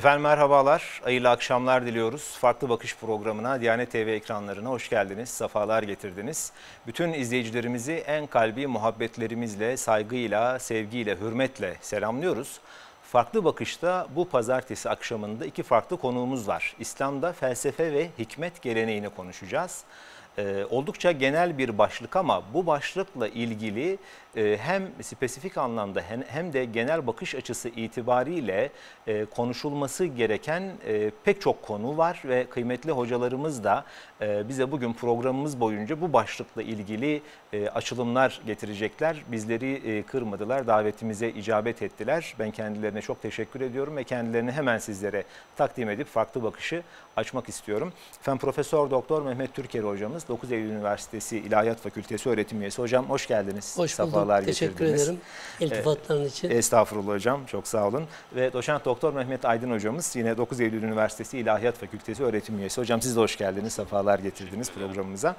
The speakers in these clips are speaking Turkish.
Efendim merhabalar, hayırlı akşamlar diliyoruz. Farklı Bakış programına, Diyanet TV ekranlarına hoş geldiniz, sefalar getirdiniz. Bütün izleyicilerimizi en kalbi muhabbetlerimizle, saygıyla, sevgiyle, hürmetle selamlıyoruz. Farklı Bakış'ta bu pazartesi akşamında iki farklı konuğumuz var. İslam'da felsefe ve hikmet geleneğini konuşacağız. Ee, oldukça genel bir başlık ama bu başlıkla ilgili ee, hem spesifik anlamda hem de genel bakış açısı itibariyle e, konuşulması gereken e, pek çok konu var ve kıymetli hocalarımız da e, bize bugün programımız boyunca bu başlıkla ilgili açılımlar getirecekler. Bizleri kırmadılar, davetimize icabet ettiler. Ben kendilerine çok teşekkür ediyorum ve kendilerini hemen sizlere takdim edip farklı bakışı açmak istiyorum. Efendim Profesör Doktor Mehmet Türker hocamız 9 Eylül Üniversitesi İlahiyat Fakültesi öğretim üyesi. Hocam hoş geldiniz. Hoş bulduk sefalar getirdiniz. Çok teşekkür ederim iltifatların için. Estağfurullah hocam çok sağ olun. Ve doçent doktor Mehmet Aydın hocamız yine 9 Eylül Üniversitesi İlahiyat Fakültesi öğretim üyesi. Hocam siz de hoş geldiniz sefalar getirdiniz programımıza.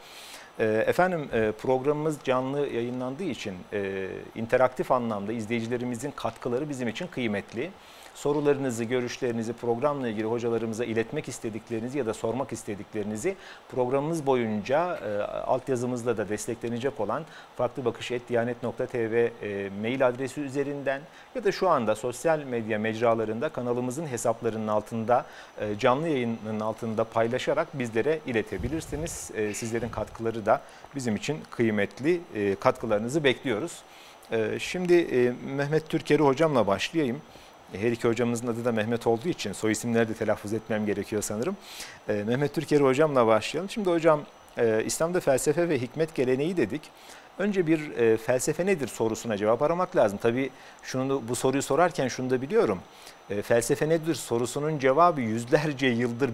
Ee, efendim e, programımız canlı yayınlandığı için e, interaktif anlamda izleyicilerimizin katkıları bizim için kıymetli sorularınızı, görüşlerinizi, programla ilgili hocalarımıza iletmek istediklerinizi ya da sormak istediklerinizi programımız boyunca e, altyazımızla da desteklenecek olan farklı bakış et diyanet.tv e, mail adresi üzerinden ya da şu anda sosyal medya mecralarında kanalımızın hesaplarının altında e, canlı yayının altında paylaşarak bizlere iletebilirsiniz. E, sizlerin katkıları da bizim için kıymetli. E, katkılarınızı bekliyoruz. E, şimdi e, Mehmet Türkeri hocamla başlayayım. E, her iki hocamızın adı da Mehmet olduğu için soy isimleri de telaffuz etmem gerekiyor sanırım. E, Mehmet Türker hocamla başlayalım. Şimdi hocam e, İslam'da felsefe ve hikmet geleneği dedik. Önce bir felsefe nedir sorusuna cevap aramak lazım. Tabii şunu bu soruyu sorarken şunu da biliyorum. felsefe nedir sorusunun cevabı yüzlerce yıldır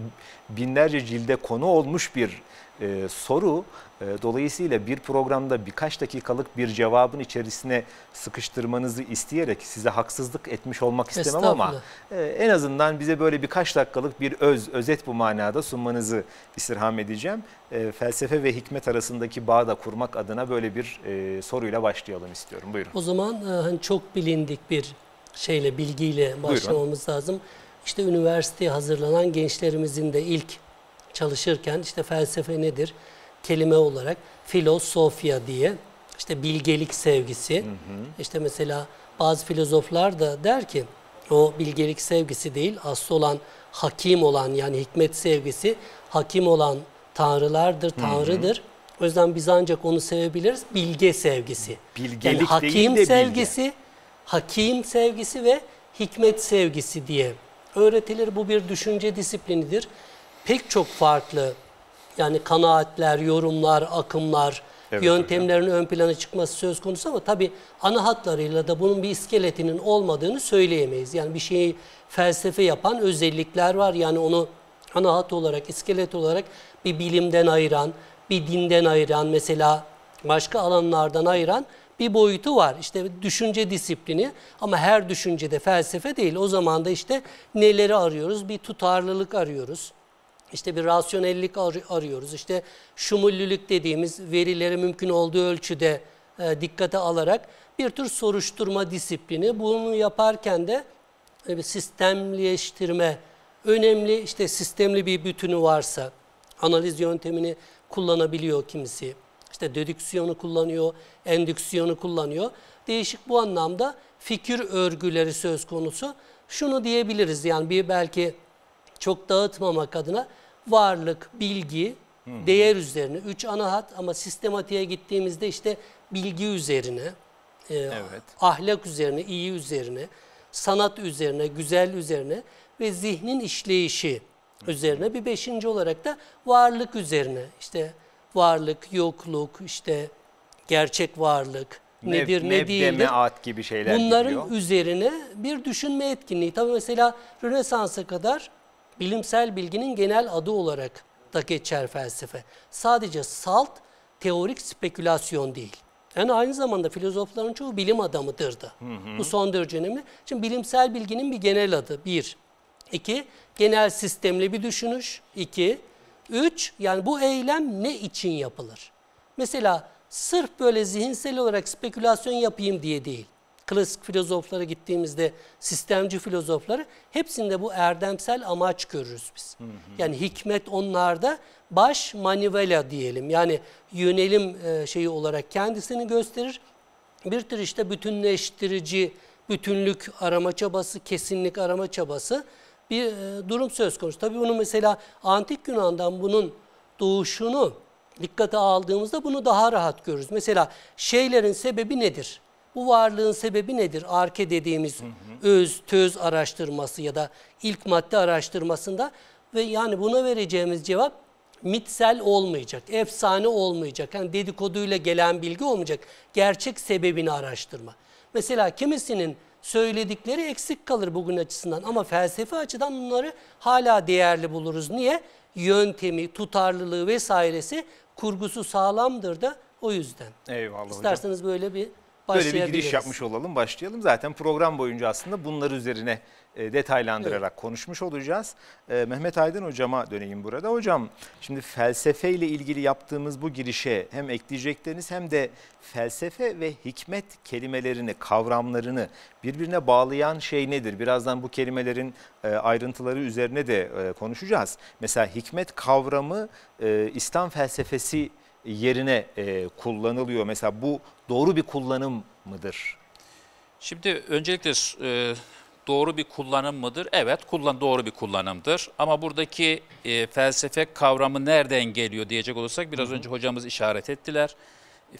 binlerce cilde konu olmuş bir e, soru e, dolayısıyla bir programda birkaç dakikalık bir cevabın içerisine sıkıştırmanızı isteyerek size haksızlık etmiş olmak istemem ama e, en azından bize böyle birkaç dakikalık bir öz, özet bu manada sunmanızı istirham edeceğim. E, felsefe ve hikmet arasındaki bağı da kurmak adına böyle bir e, soruyla başlayalım istiyorum. Buyurun. O zaman e, hani çok bilindik bir şeyle, bilgiyle başlamamız Buyurun. lazım. İşte üniversiteye hazırlanan gençlerimizin de ilk çalışırken işte felsefe nedir? Kelime olarak filosofya diye işte bilgelik sevgisi. Hı hı. İşte mesela bazı filozoflar da der ki o bilgelik sevgisi değil asıl olan hakim olan yani hikmet sevgisi hakim olan tanrılardır, tanrıdır. Hı hı. O yüzden biz ancak onu sevebiliriz. Bilge sevgisi. Bilgelik yani hakim değil de sevgisi, bilge. hakim sevgisi ve hikmet sevgisi diye öğretilir. Bu bir düşünce disiplinidir pek çok farklı yani kanaatler, yorumlar, akımlar, evet, yöntemlerin hocam. ön plana çıkması söz konusu ama tabii ana hatlarıyla da bunun bir iskeletinin olmadığını söyleyemeyiz. Yani bir şeyi felsefe yapan özellikler var. Yani onu ana hat olarak, iskelet olarak bir bilimden ayıran, bir dinden ayıran, mesela başka alanlardan ayıran bir boyutu var. İşte düşünce disiplini ama her düşüncede felsefe değil. O zaman da işte neleri arıyoruz? Bir tutarlılık arıyoruz işte bir rasyonellik arıyoruz. İşte şumullülük dediğimiz verileri mümkün olduğu ölçüde e, dikkate alarak bir tür soruşturma disiplini. Bunu yaparken de e, sistemleştirme önemli işte sistemli bir bütünü varsa analiz yöntemini kullanabiliyor kimisi. İşte dedüksiyonu kullanıyor, endüksiyonu kullanıyor. Değişik bu anlamda fikir örgüleri söz konusu. Şunu diyebiliriz yani bir belki çok dağıtmamak adına varlık, bilgi, Hı-hı. değer üzerine. Üç ana hat ama sistematiğe gittiğimizde işte bilgi üzerine, e, evet. ahlak üzerine, iyi üzerine, sanat üzerine, güzel üzerine ve zihnin işleyişi Hı-hı. üzerine. Bir beşinci olarak da varlık üzerine. işte varlık, yokluk, işte gerçek varlık, nedir Neb, ne değil At gibi şeyler Bunların gidiyor. üzerine bir düşünme etkinliği. tabi mesela Rönesans'a kadar bilimsel bilginin genel adı olarak da geçer felsefe. Sadece salt teorik spekülasyon değil. Yani aynı zamanda filozofların çoğu bilim adamıdır da. Hı hı. Bu son derece önemli. Şimdi bilimsel bilginin bir genel adı bir. İki, genel sistemli bir düşünüş. İki, üç, yani bu eylem ne için yapılır? Mesela sırf böyle zihinsel olarak spekülasyon yapayım diye değil klasik filozoflara gittiğimizde sistemci filozofları hepsinde bu erdemsel amaç görürüz biz. Hı hı. Yani hikmet onlarda baş manivela diyelim. Yani yönelim e, şeyi olarak kendisini gösterir. Bir tür işte bütünleştirici, bütünlük arama çabası, kesinlik arama çabası bir e, durum söz konusu. Tabii bunu mesela antik Yunan'dan bunun doğuşunu dikkate aldığımızda bunu daha rahat görürüz. Mesela şeylerin sebebi nedir? Bu varlığın sebebi nedir? Arke dediğimiz hı hı. öz, töz araştırması ya da ilk madde araştırmasında ve yani buna vereceğimiz cevap mitsel olmayacak, efsane olmayacak. Yani dedikoduyla gelen bilgi olmayacak. Gerçek sebebini araştırma. Mesela kimisinin söyledikleri eksik kalır bugün açısından ama felsefe açıdan bunları hala değerli buluruz. Niye? Yöntemi, tutarlılığı vesairesi kurgusu sağlamdır da o yüzden. Eyvallah İsterseniz hocam. böyle bir Böyle bir giriş yapmış olalım, başlayalım. Zaten program boyunca aslında bunlar üzerine e, detaylandırarak evet. konuşmuş olacağız. E, Mehmet Aydın hocama döneyim burada. Hocam şimdi felsefe ile ilgili yaptığımız bu girişe hem ekleyecekleriniz hem de felsefe ve hikmet kelimelerini, kavramlarını birbirine bağlayan şey nedir? Birazdan bu kelimelerin e, ayrıntıları üzerine de konuşacağız. Mesela hikmet kavramı İslam felsefesi yerine e, kullanılıyor. Mesela bu doğru bir kullanım mıdır? Şimdi öncelikle e, doğru bir kullanım mıdır? Evet, kullan doğru bir kullanımdır. Ama buradaki e, felsefe kavramı nereden geliyor diyecek olursak biraz Hı -hı. önce hocamız işaret ettiler.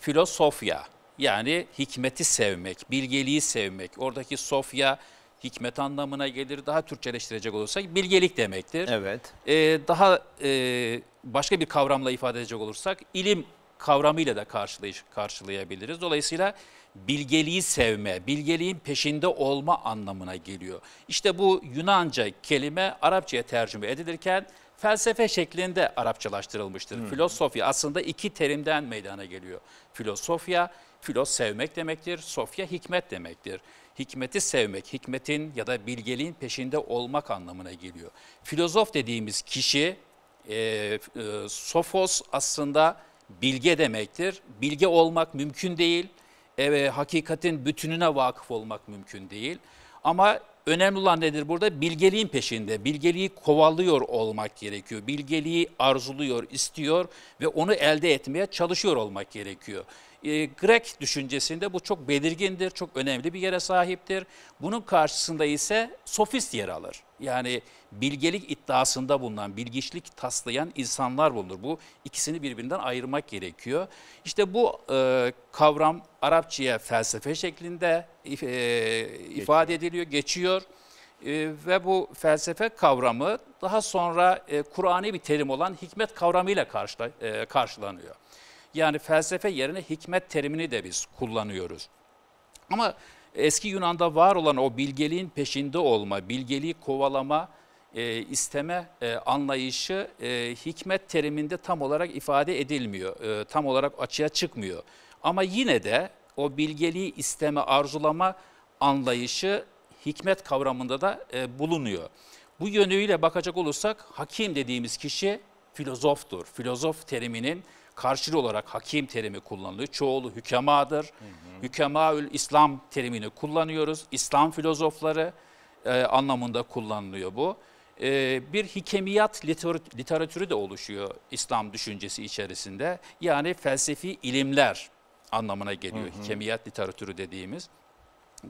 Filosofya yani hikmeti sevmek, bilgeliği sevmek. Oradaki sofya hikmet anlamına gelir. Daha Türkçeleştirecek olursak bilgelik demektir. Evet. Ee, daha e, başka bir kavramla ifade edecek olursak ilim kavramıyla da karşılay karşılayabiliriz. Dolayısıyla bilgeliği sevme, bilgeliğin peşinde olma anlamına geliyor. İşte bu Yunanca kelime Arapçaya tercüme edilirken felsefe şeklinde Arapçalaştırılmıştır. Hmm. Filosofi aslında iki terimden meydana geliyor. Filosofya, filo sevmek demektir, sofya hikmet demektir hikmeti sevmek, hikmetin ya da bilgeliğin peşinde olmak anlamına geliyor. Filozof dediğimiz kişi, e, e, sofos aslında bilge demektir. Bilge olmak mümkün değil, e, hakikatin bütününe vakıf olmak mümkün değil. Ama önemli olan nedir burada? Bilgeliğin peşinde, bilgeliği kovalıyor olmak gerekiyor. Bilgeliği arzuluyor, istiyor ve onu elde etmeye çalışıyor olmak gerekiyor. Ee, Grek düşüncesinde bu çok belirgindir, çok önemli bir yere sahiptir. Bunun karşısında ise sofist yer alır. Yani bilgelik iddiasında bulunan, bilgiçlik taslayan insanlar bulunur. Bu ikisini birbirinden ayırmak gerekiyor. İşte bu e, kavram Arapçaya felsefe şeklinde e, e ifade ediliyor, geçiyor. E, ve bu felsefe kavramı daha sonra e, Kur'an'i bir terim olan hikmet kavramıyla karşıla, e, karşılanıyor. Yani felsefe yerine hikmet terimini de biz kullanıyoruz. Ama eski Yunan'da var olan o bilgeliğin peşinde olma, bilgeliği kovalama, e, isteme e, anlayışı e, hikmet teriminde tam olarak ifade edilmiyor. E, tam olarak açığa çıkmıyor. Ama yine de o bilgeliği isteme, arzulama anlayışı hikmet kavramında da e, bulunuyor. Bu yönüyle bakacak olursak hakim dediğimiz kişi filozoftur. Filozof teriminin karşılığı olarak hakim terimi kullanılıyor. Çoğulu hükemadır. Hı hı. Hükemaül İslam terimini kullanıyoruz. İslam filozofları e, anlamında kullanılıyor bu. E, bir hikemiyat literatürü de oluşuyor İslam düşüncesi içerisinde. Yani felsefi ilimler anlamına geliyor hı hı. hikemiyat literatürü dediğimiz.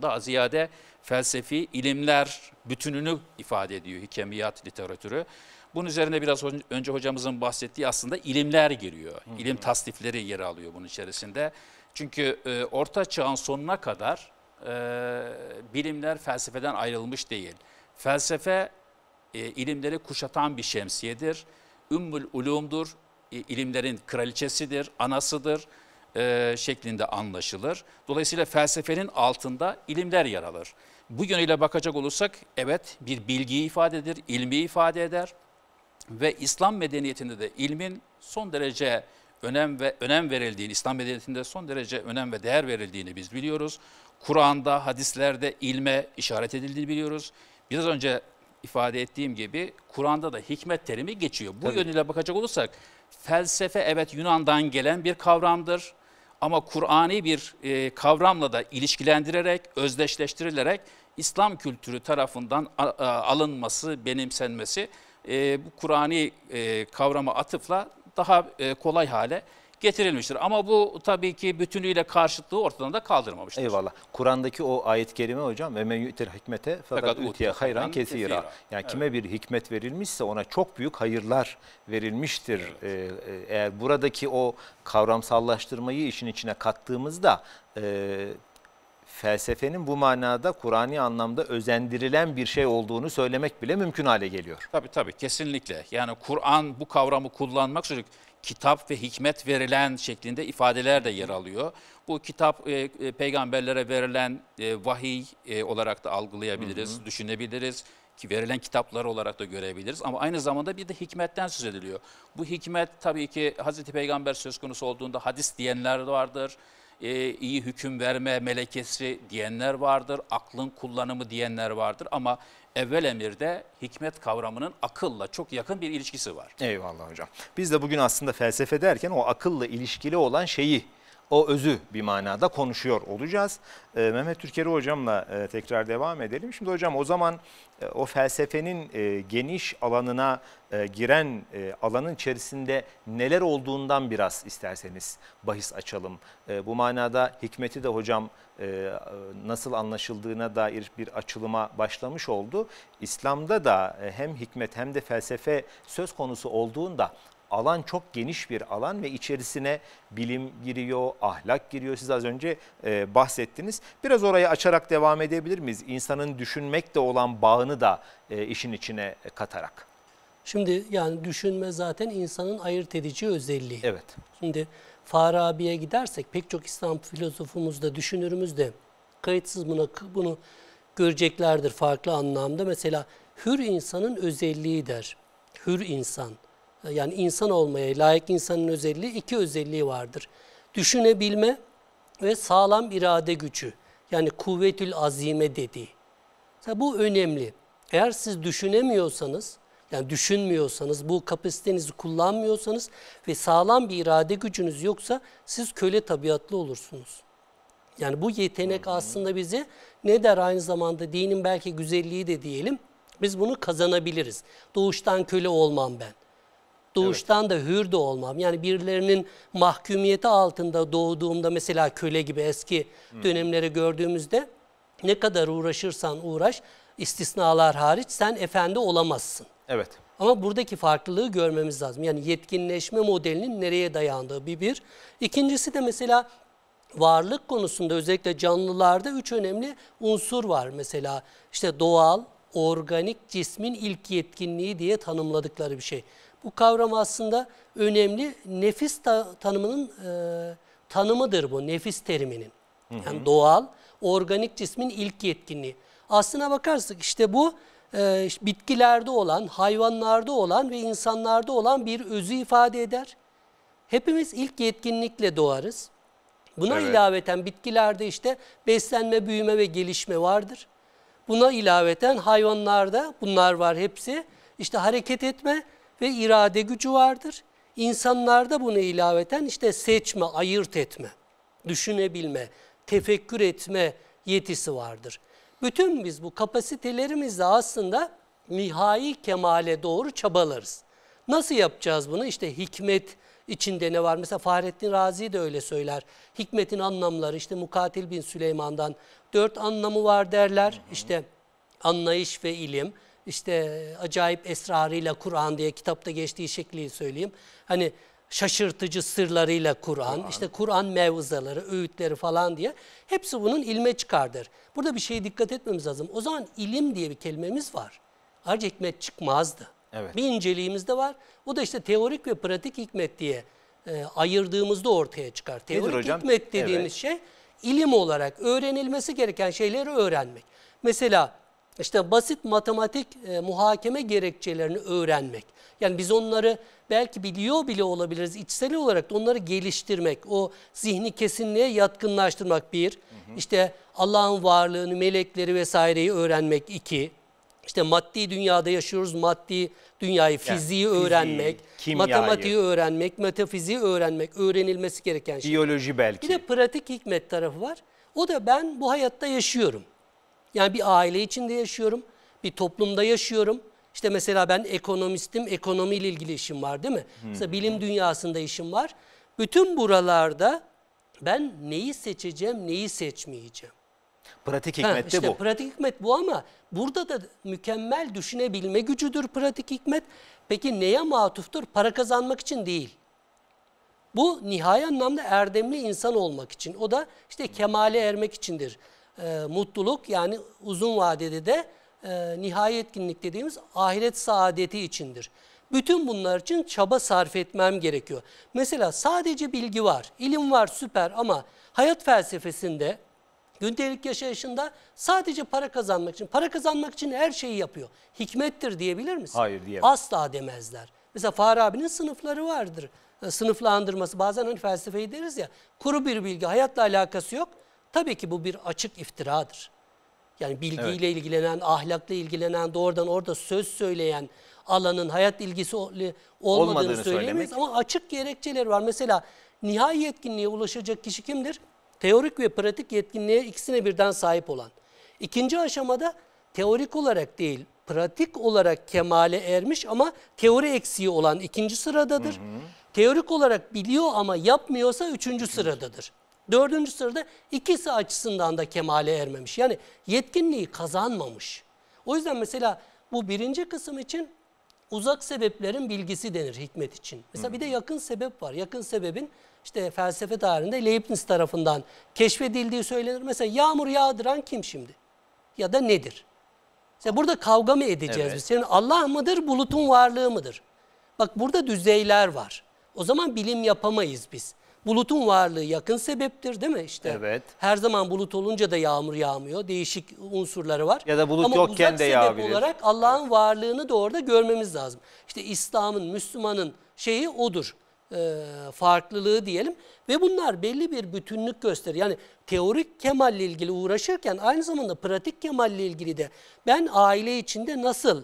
Daha ziyade felsefi ilimler bütününü ifade ediyor hikemiyat literatürü. Bunun üzerine biraz önce hocamızın bahsettiği aslında ilimler giriyor. Hı hı. İlim tasnifleri yer alıyor bunun içerisinde. Çünkü e, orta çağın sonuna kadar e, bilimler felsefeden ayrılmış değil. Felsefe e, ilimleri kuşatan bir şemsiyedir. Ümmül ulumdur, e, ilimlerin kraliçesidir, anasıdır e, şeklinde anlaşılır. Dolayısıyla felsefenin altında ilimler yer alır. Bu yönüyle bakacak olursak evet bir bilgiyi ifade eder, ilmi ifade eder ve İslam medeniyetinde de ilmin son derece önem ve önem verildiğini, İslam medeniyetinde son derece önem ve değer verildiğini biz biliyoruz. Kur'an'da, hadislerde ilme işaret edildiğini biliyoruz. Biraz önce ifade ettiğim gibi Kur'an'da da hikmet terimi geçiyor. Bu Tabii. yönüyle bakacak olursak felsefe evet Yunan'dan gelen bir kavramdır. Ama Kur'an'i bir e, kavramla da ilişkilendirerek, özdeşleştirilerek İslam kültürü tarafından alınması, benimsenmesi e, bu Kur'an'i e, kavrama atıfla daha e, kolay hale getirilmiştir. Ama bu tabii ki bütünüyle karşıtlığı ortadan da kaldırmamıştır. Eyvallah. Kur'an'daki o ayet-i kerime hocam ve men yu'til hikmete fakat utiye hayran kesira. Yani evet. kime bir hikmet verilmişse ona çok büyük hayırlar verilmiştir. Evet. Ee, eğer buradaki o kavramsallaştırmayı işin içine kattığımızda e, felsefenin bu manada Kur'an'i anlamda özendirilen bir şey olduğunu söylemek bile mümkün hale geliyor. Tabii tabii kesinlikle. Yani Kur'an bu kavramı kullanmak üzere kitap ve hikmet verilen şeklinde ifadeler de yer alıyor. Bu kitap e, e, peygamberlere verilen e, vahiy e, olarak da algılayabiliriz, hı hı. düşünebiliriz ki verilen kitaplar olarak da görebiliriz ama aynı zamanda bir de hikmetten söz ediliyor. Bu hikmet tabii ki Hazreti Peygamber söz konusu olduğunda hadis diyenler de vardır e, iyi hüküm verme melekesi diyenler vardır, aklın kullanımı diyenler vardır ama evvel emirde hikmet kavramının akılla çok yakın bir ilişkisi var. Eyvallah hocam. Biz de bugün aslında felsefe derken o akılla ilişkili olan şeyi o özü bir manada konuşuyor olacağız. E, Mehmet Türkeri hocamla e, tekrar devam edelim. Şimdi hocam o zaman e, o felsefenin e, geniş alanına e, giren e, alanın içerisinde neler olduğundan biraz isterseniz bahis açalım. E, bu manada hikmeti de hocam e, e nasıl anlaşıldığına dair bir açılıma başlamış oldu. İslam'da da e, hem hikmet hem de felsefe söz konusu olduğunda alan çok geniş bir alan ve içerisine bilim giriyor, ahlak giriyor. Siz az önce e, bahsettiniz. Biraz orayı açarak devam edebilir miyiz? İnsanın düşünmekle olan bağını da e, işin içine katarak. Şimdi yani düşünme zaten insanın ayırt edici özelliği. Evet. Şimdi Farabi'ye gidersek pek çok İslam filozofumuz da düşünürümüz de kayıtsız buna, bunu göreceklerdir farklı anlamda. Mesela hür insanın özelliği der. Hür insan. Ee, yani insan olmaya layık insanın özelliği iki özelliği vardır. Düşünebilme ve sağlam irade gücü yani kuvvetül azime dediği. Mesela bu önemli. Eğer siz düşünemiyorsanız yani düşünmüyorsanız, bu kapasitenizi kullanmıyorsanız ve sağlam bir irade gücünüz yoksa siz köle tabiatlı olursunuz. Yani bu yetenek hı hı. aslında bize ne der aynı zamanda dinin belki güzelliği de diyelim. Biz bunu kazanabiliriz. Doğuştan köle olmam ben. Doğuştan evet. da hür de olmam. Yani birilerinin mahkumiyeti altında doğduğumda mesela köle gibi eski hmm. dönemleri gördüğümüzde ne kadar uğraşırsan uğraş istisnalar hariç sen efendi olamazsın. Evet. Ama buradaki farklılığı görmemiz lazım. Yani yetkinleşme modelinin nereye dayandığı bir bir. İkincisi de mesela varlık konusunda özellikle canlılarda üç önemli unsur var. Mesela işte doğal, organik cismin ilk yetkinliği diye tanımladıkları bir şey. Bu kavram aslında önemli. Nefis ta tanımının e, tanımıdır bu nefis teriminin. Hı hı. Yani doğal, organik cismin ilk yetkinliği. Aslına bakarsak işte bu e, bitkilerde olan, hayvanlarda olan ve insanlarda olan bir özü ifade eder. Hepimiz ilk yetkinlikle doğarız. Buna evet. ilaveten bitkilerde işte beslenme, büyüme ve gelişme vardır. Buna ilaveten hayvanlarda bunlar var hepsi. İşte hareket etme, ve irade gücü vardır. İnsanlarda bunu ilaveten işte seçme, ayırt etme, düşünebilme, tefekkür etme yetisi vardır. Bütün biz bu kapasitelerimizle aslında nihai kemale doğru çabalarız. Nasıl yapacağız bunu? İşte hikmet içinde ne var? Mesela Fahrettin Razi de öyle söyler. Hikmetin anlamları işte Mukatil bin Süleyman'dan dört anlamı var derler. İşte anlayış ve ilim, işte acayip esrarıyla Kur'an diye kitapta geçtiği şekli söyleyeyim. Hani şaşırtıcı sırlarıyla Kur'an, Kur işte Kur'an mevzaları, öğütleri falan diye hepsi bunun ilme çıkardır. Burada bir şeye dikkat etmemiz lazım. O zaman ilim diye bir kelimemiz var. Ayrıca hikmet çıkmazdı. Evet. Bir inceliğimiz de var. O da işte teorik ve pratik hikmet diye e, ayırdığımızda ortaya çıkar. Teorik Nedir hocam? hikmet dediğimiz evet. şey ilim olarak öğrenilmesi gereken şeyleri öğrenmek. Mesela işte basit matematik e, muhakeme gerekçelerini öğrenmek. Yani biz onları belki biliyor bile olabiliriz içsel olarak da onları geliştirmek, o zihni kesinliğe yatkınlaştırmak bir. Hı hı. İşte Allah'ın varlığını, melekleri vesaireyi öğrenmek iki. İşte maddi dünyada yaşıyoruz, maddi dünyayı, fiziği yani, öğrenmek, fiziği, matematiği öğrenmek, metafiziği öğrenmek, öğrenilmesi gereken şey. Biyoloji belki. Bir de pratik hikmet tarafı var. O da ben bu hayatta yaşıyorum. Yani bir aile içinde yaşıyorum, bir toplumda yaşıyorum. İşte mesela ben ekonomistim, ekonomiyle ilgili işim var değil mi? Hmm. Mesela bilim hmm. dünyasında işim var. Bütün buralarda ben neyi seçeceğim, neyi seçmeyeceğim. Pratik hikmet ha, işte de bu. Pratik hikmet bu ama burada da mükemmel düşünebilme gücüdür pratik hikmet. Peki neye matuftur? Para kazanmak için değil. Bu nihai anlamda erdemli insan olmak için. O da işte kemale ermek içindir e, mutluluk yani uzun vadede de e, nihai etkinlik dediğimiz ahiret saadeti içindir. Bütün bunlar için çaba sarf etmem gerekiyor. Mesela sadece bilgi var, ilim var süper ama hayat felsefesinde gündelik yaşayışında sadece para kazanmak için, para kazanmak için her şeyi yapıyor. Hikmettir diyebilir misin? Hayır diyemem. Asla demezler. Mesela Fahri abinin sınıfları vardır. E, sınıflandırması bazen hani felsefeyi deriz ya kuru bir bilgi hayatla alakası yok Tabii ki bu bir açık iftiradır. Yani bilgiyle evet. ilgilenen, ahlakla ilgilenen, doğrudan orada söz söyleyen alanın hayat ilgisi olmadığını, olmadığını söyleyemeyiz. Ama açık gerekçeler var. Mesela nihai yetkinliğe ulaşacak kişi kimdir? Teorik ve pratik yetkinliğe ikisine birden sahip olan. İkinci aşamada teorik olarak değil, pratik olarak kemale ermiş ama teori eksiği olan ikinci sıradadır. Hı hı. Teorik olarak biliyor ama yapmıyorsa üçüncü, üçüncü. sıradadır. Dördüncü sırada ikisi açısından da kemale ermemiş. Yani yetkinliği kazanmamış. O yüzden mesela bu birinci kısım için uzak sebeplerin bilgisi denir hikmet için. Mesela bir de yakın sebep var. Yakın sebebin işte felsefe tarihinde Leibniz tarafından keşfedildiği söylenir. Mesela yağmur yağdıran kim şimdi? Ya da nedir? Mesela burada kavga mı edeceğiz evet. biz? Senin Allah mıdır, bulutun varlığı mıdır? Bak burada düzeyler var. O zaman bilim yapamayız biz. Bulutun varlığı yakın sebeptir değil mi işte? Evet. Her zaman bulut olunca da yağmur yağmıyor. Değişik unsurları var. Ya da bulut Ama yokken uzak de sebep yağabilir. olarak Allah'ın varlığını da orada görmemiz lazım. İşte İslam'ın, Müslüman'ın şeyi odur. E, farklılığı diyelim ve bunlar belli bir bütünlük gösterir. Yani teorik kemalle ilgili uğraşırken aynı zamanda pratik kemalle ilgili de ben aile içinde nasıl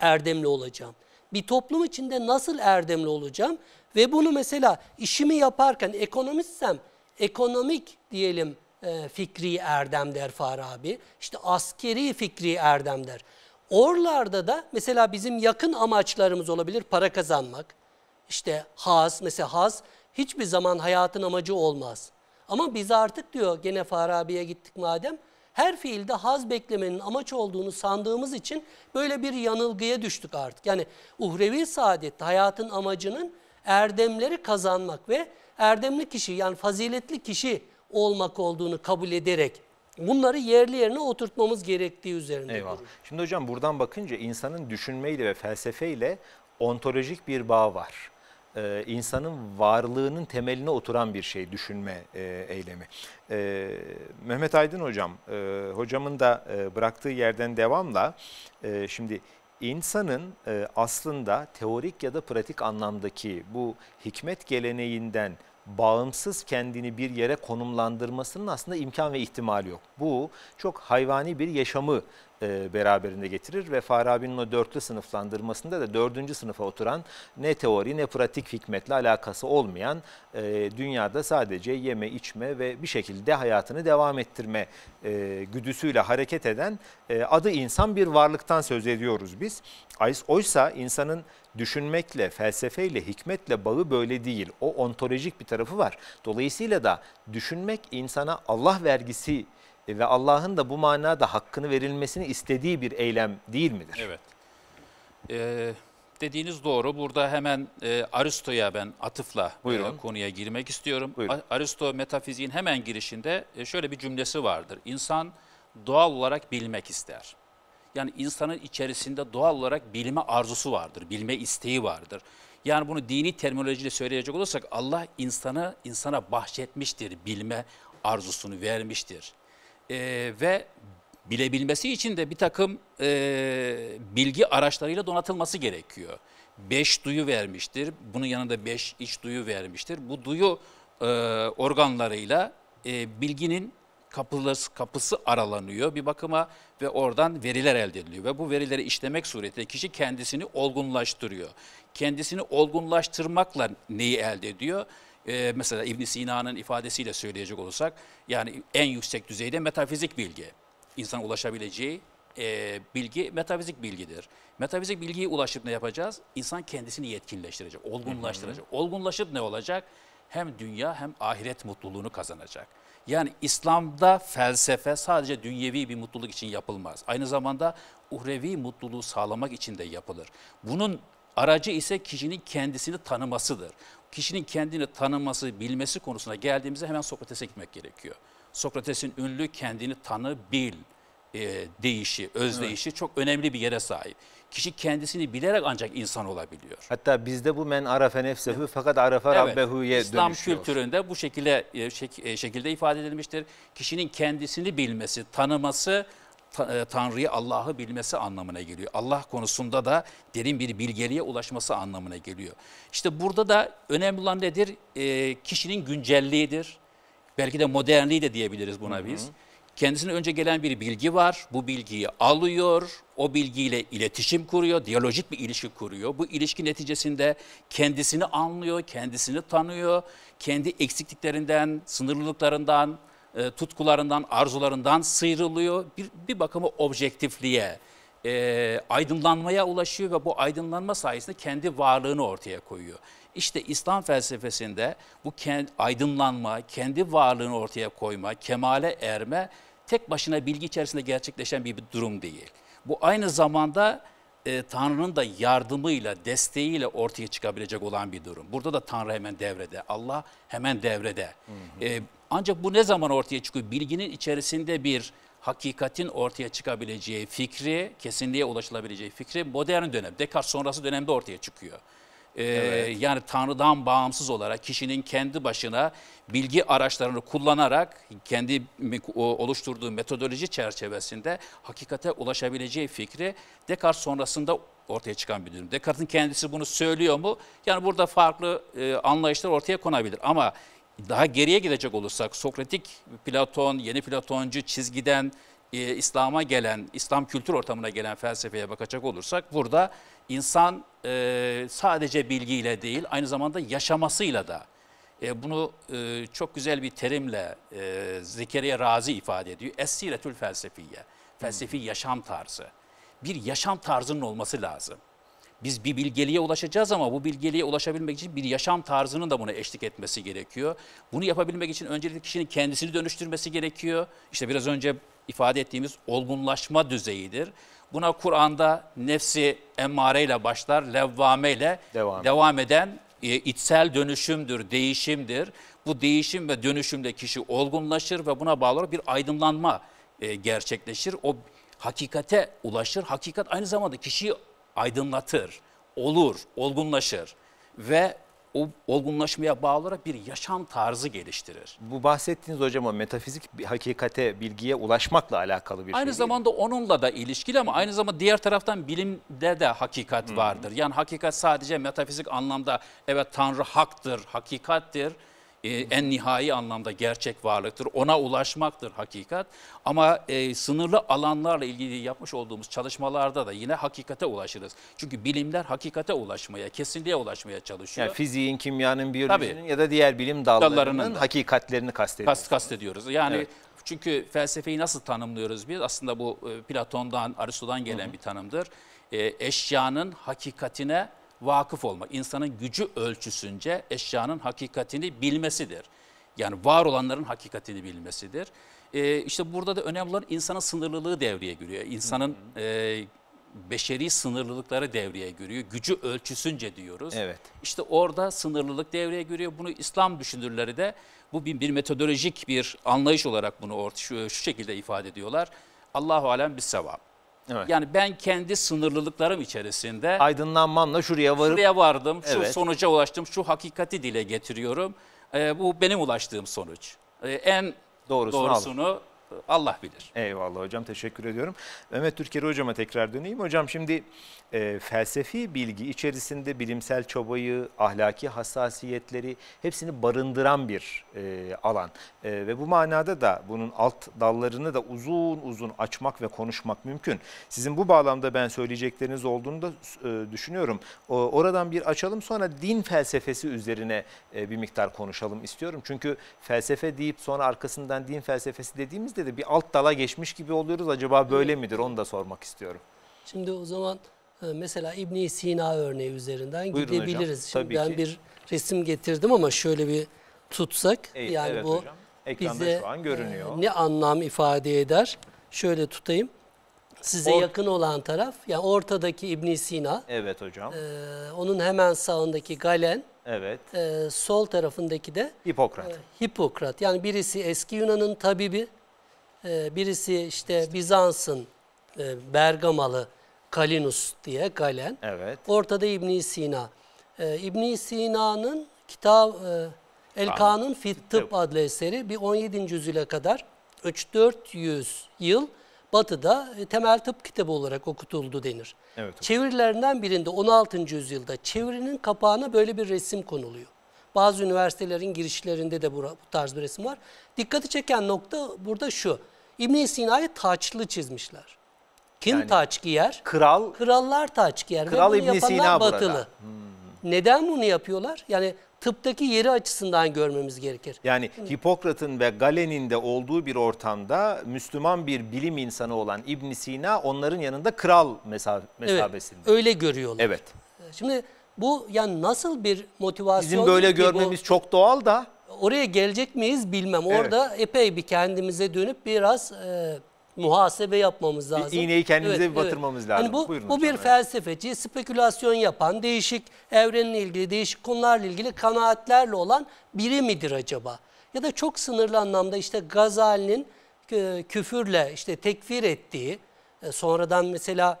erdemli olacağım? Bir toplum içinde nasıl erdemli olacağım? Ve bunu mesela işimi yaparken ekonomistsem ekonomik diyelim e, fikri erdem der Farabi. İşte askeri fikri erdem der. Orlarda da mesela bizim yakın amaçlarımız olabilir para kazanmak. İşte haz mesela haz hiçbir zaman hayatın amacı olmaz. Ama biz artık diyor gene Farabi'ye gittik madem her fiilde haz beklemenin amaç olduğunu sandığımız için böyle bir yanılgıya düştük artık. Yani uhrevi saadet hayatın amacının erdemleri kazanmak ve erdemli kişi yani faziletli kişi olmak olduğunu kabul ederek bunları yerli yerine oturtmamız gerektiği üzerinde. Eyvallah. Durur. Şimdi hocam buradan bakınca insanın düşünmeyle ve felsefeyle ontolojik bir bağ var. Ee, insanın varlığının temeline oturan bir şey düşünme e, eylemi. Ee, Mehmet Aydın hocam, e, hocamın da e, bıraktığı yerden devamla e, şimdi insanın e, aslında teorik ya da pratik anlamdaki bu hikmet geleneğinden bağımsız kendini bir yere konumlandırmasının aslında imkan ve ihtimali yok. Bu çok hayvani bir yaşamı e, beraberinde getirir ve Farabi'nin o dörtlü sınıflandırmasında da dördüncü sınıfa oturan ne teori ne pratik hikmetle alakası olmayan e, dünyada sadece yeme içme ve bir şekilde hayatını devam ettirme e, güdüsüyle hareket eden adı insan bir varlıktan söz ediyoruz biz. Oysa insanın düşünmekle, felsefeyle, hikmetle bağı böyle değil. O ontolojik bir tarafı var. Dolayısıyla da düşünmek insana Allah vergisi e, ve Allah'ın da bu manada hakkını verilmesini istediği bir eylem değil midir? Evet. Ee, dediğiniz doğru. Burada hemen e, Aristo'ya ben atıfla e, konuya girmek istiyorum. Buyurun. Aristo metafiziğin hemen girişinde e, şöyle bir cümlesi vardır. İnsan doğal olarak bilmek ister. Yani insanın içerisinde doğal olarak bilme arzusu vardır, bilme isteği vardır. Yani bunu dini terminolojiyle söyleyecek olursak Allah insanı insana bahşetmiştir, bilme arzusunu vermiştir e, ve bilebilmesi için de bir takım e, bilgi araçlarıyla donatılması gerekiyor. Beş duyu vermiştir, bunun yanında beş iç duyu vermiştir. Bu duyu e, organlarıyla e, bilginin kapısı, kapısı aralanıyor bir bakıma ve oradan veriler elde ediliyor. Ve bu verileri işlemek suretiyle kişi kendisini olgunlaştırıyor. Kendisini olgunlaştırmakla neyi elde ediyor? e, mesela İbn Sina'nın ifadesiyle söyleyecek olursak yani en yüksek düzeyde metafizik bilgi. İnsan ulaşabileceği e, bilgi metafizik bilgidir. Metafizik bilgiye ulaşıp ne yapacağız? İnsan kendisini yetkinleştirecek, olgunlaştıracak. Hı hı. Olgunlaşıp ne olacak? Hem dünya hem ahiret mutluluğunu kazanacak. Yani İslam'da felsefe sadece dünyevi bir mutluluk için yapılmaz. Aynı zamanda uhrevi mutluluğu sağlamak için de yapılır. Bunun aracı ise kişinin kendisini tanımasıdır kişinin kendini tanıması, bilmesi konusuna geldiğimizde hemen Sokrates'e gitmek gerekiyor. Sokrates'in ünlü kendini tanı, bil e, deyişi, özdeyişi evet. çok önemli bir yere sahip. Kişi kendisini bilerek ancak insan olabiliyor. Hatta bizde bu men arafe nefsehu evet. fakat arafa evet. rabbehu'ye İslam dönüşüyor. İslam kültüründe bu şekilde e, şek e, şekilde ifade edilmiştir. Kişinin kendisini bilmesi, tanıması e, Tanrı'yı Allah'ı bilmesi anlamına geliyor. Allah konusunda da derin bir bilgeliğe ulaşması anlamına geliyor. İşte burada da önemli olan nedir? E, kişinin güncelliğidir. Belki de modernliği de diyebiliriz buna Hı-hı. biz. Kendisine önce gelen bir bilgi var. Bu bilgiyi alıyor, o bilgiyle iletişim kuruyor, diyalojik bir ilişki kuruyor. Bu ilişki neticesinde kendisini anlıyor, kendisini tanıyor, kendi eksikliklerinden, sınırlılıklarından, e, tutkularından, arzularından sıyrılıyor. Bir, bir bakıma objektifliğe, e, aydınlanmaya ulaşıyor ve bu aydınlanma sayesinde kendi varlığını ortaya koyuyor. İşte İslam felsefesinde bu kend, aydınlanma, kendi varlığını ortaya koyma, kemale erme tek başına bilgi içerisinde gerçekleşen bir, bir durum değil. Bu aynı zamanda e, Tanrı'nın da yardımıyla, desteğiyle ortaya çıkabilecek olan bir durum. Burada da Tanrı hemen devrede, Allah hemen devrede. Hı hı. E, ancak bu ne zaman ortaya çıkıyor? Bilginin içerisinde bir hakikatin ortaya çıkabileceği fikri, kesinliğe ulaşılabileceği fikri modern dönem, Descartes sonrası dönemde ortaya çıkıyor. Ee, evet. Yani Tanrı'dan bağımsız olarak kişinin kendi başına bilgi araçlarını kullanarak kendi oluşturduğu metodoloji çerçevesinde hakikate ulaşabileceği fikri Descartes sonrasında ortaya çıkan bir durum. Descartes'in kendisi bunu söylüyor mu? Yani burada farklı e, anlayışlar ortaya konabilir ama daha geriye gidecek olursak Sokratik, Platon, yeni Platoncu çizgiden e, İslam'a gelen, İslam kültür ortamına gelen felsefeye bakacak olursak burada insan e, sadece bilgiyle değil aynı zamanda yaşamasıyla da e, bunu e, çok güzel bir terimle e, Zekeriya Razi ifade ediyor. Essiretül felsefiye, felsefi hmm. yaşam tarzı. Bir yaşam tarzının olması lazım. Biz bir bilgeliğe ulaşacağız ama bu bilgeliğe ulaşabilmek için bir yaşam tarzının da buna eşlik etmesi gerekiyor. Bunu yapabilmek için öncelikle kişinin kendisini dönüştürmesi gerekiyor. İşte biraz önce ifade ettiğimiz olgunlaşma düzeyidir. Buna Kur'an'da nefsi emmareyle başlar, levvameyle devam, devam eden e, içsel dönüşümdür, değişimdir. Bu değişim ve dönüşümde kişi olgunlaşır ve buna bağlı bir aydınlanma e, gerçekleşir. O hakikate ulaşır. Hakikat aynı zamanda kişiyi aydınlatır, olur, olgunlaşır ve o olgunlaşmaya bağlı olarak bir yaşam tarzı geliştirir. Bu bahsettiğiniz hocam o metafizik hakikate, bilgiye ulaşmakla alakalı bir şey. Aynı zamanda onunla da ilişkili ama aynı zamanda diğer taraftan bilimde de hakikat vardır. Yani hakikat sadece metafizik anlamda evet Tanrı haktır, hakikattir e, en nihai anlamda gerçek varlıktır. Ona ulaşmaktır hakikat. Ama e, sınırlı alanlarla ilgili yapmış olduğumuz çalışmalarda da yine hakikate ulaşırız. Çünkü bilimler hakikate ulaşmaya, kesinliğe ulaşmaya çalışıyor. Yani fiziğin, kimyanın, biyolojinin Tabii, ya da diğer bilim dallarının, dallarının hakikatlerini kastediyoruz. kastediyoruz. Yani evet. Çünkü felsefeyi nasıl tanımlıyoruz biz? Aslında bu e, Platon'dan, Aristo'dan gelen hı hı. bir tanımdır. E, eşyanın hakikatine vakıf olmak, insanın gücü ölçüsünce eşyanın hakikatini bilmesidir. Yani var olanların hakikatini bilmesidir. E, işte burada da önemli olan insanın sınırlılığı devreye giriyor. İnsanın hı E, beşeri sınırlılıkları devreye giriyor. Gücü ölçüsünce diyoruz. Evet. İşte orada sınırlılık devreye giriyor. Bunu İslam düşünürleri de bu bir, bir metodolojik bir anlayış olarak bunu şu, şu şekilde ifade ediyorlar. Allahu alem bir sevap. Evet. Yani ben kendi sınırlılıklarım içerisinde aydınlanmamla şuraya varıp şuraya vardım, şu evet. sonuca ulaştım, şu hakikati dile getiriyorum. E, bu benim ulaştığım sonuç. E, en doğrusunu, doğrusunu Allah bilir. Eyvallah hocam teşekkür ediyorum. Mehmet Türker hocama tekrar döneyim. Hocam şimdi e, felsefi bilgi içerisinde bilimsel çabayı, ahlaki hassasiyetleri hepsini barındıran bir e, alan. E, ve bu manada da bunun alt dallarını da uzun uzun açmak ve konuşmak mümkün. Sizin bu bağlamda ben söyleyecekleriniz olduğunu da e, düşünüyorum. O, oradan bir açalım sonra din felsefesi üzerine e, bir miktar konuşalım istiyorum. Çünkü felsefe deyip sonra arkasından din felsefesi dediğimizde özellikle de bir alt dala geçmiş gibi oluyoruz. Acaba böyle midir onu da sormak istiyorum. Şimdi o zaman e, mesela ibn Sina örneği üzerinden Buyurun gidebiliriz. Hocam. Şimdi Tabii ben ki. bir resim getirdim ama şöyle bir tutsak evet, yani evet bu hocam. Ekranda bize şu an görünüyor. E, ne anlam ifade eder? Şöyle tutayım. Size Or yakın olan taraf yani ortadaki ibn Sina. Evet hocam. E, onun hemen sağındaki Galen. Evet. E, sol tarafındaki de Hipokrat. E, Hipokrat. Yani birisi eski Yunan'ın tabibi, ee, birisi işte Bizans'ın e, Bergamalı Kalinus diye Galen. Evet. Ortada İbn Sina. Ee, İbn Sina'nın kitap e, Elkan'ın Fit Tıp adlı eseri bir 17. yüzyıla kadar 3-400 yıl Batı'da e, temel tıp kitabı olarak okutuldu denir. Evet, Çevirilerinden birinde 16. yüzyılda çevirinin kapağına böyle bir resim konuluyor. Bazı üniversitelerin girişlerinde de bu, tarz bir resim var. Dikkati çeken nokta burada şu. ibn Sina'yı taçlı çizmişler. Kim yani, taç giyer? Kral. Krallar taç giyer. Kral ibn Sina batılı. burada. Hmm. Neden bunu yapıyorlar? Yani tıptaki yeri açısından görmemiz gerekir. Yani Hipokrat'ın ve Galen'in de olduğu bir ortamda Müslüman bir bilim insanı olan İbn Sina onların yanında kral mesaf mesabesinde. Evet, öyle görüyorlar. Evet. Şimdi bu yani nasıl bir motivasyon? Bizim böyle görmemiz bu, çok doğal da. Oraya gelecek miyiz bilmem. Evet. Orada epey bir kendimize dönüp biraz e, muhasebe yapmamız lazım. Bir iğneyi kendimize evet, bir batırmamız evet. lazım. Yani bu Buyurun bu bir felsefeci, spekülasyon yapan, değişik evrenle ilgili, değişik konularla ilgili kanaatlerle olan biri midir acaba? Ya da çok sınırlı anlamda işte Gazali'nin e, küfürle işte tekfir ettiği, e, sonradan mesela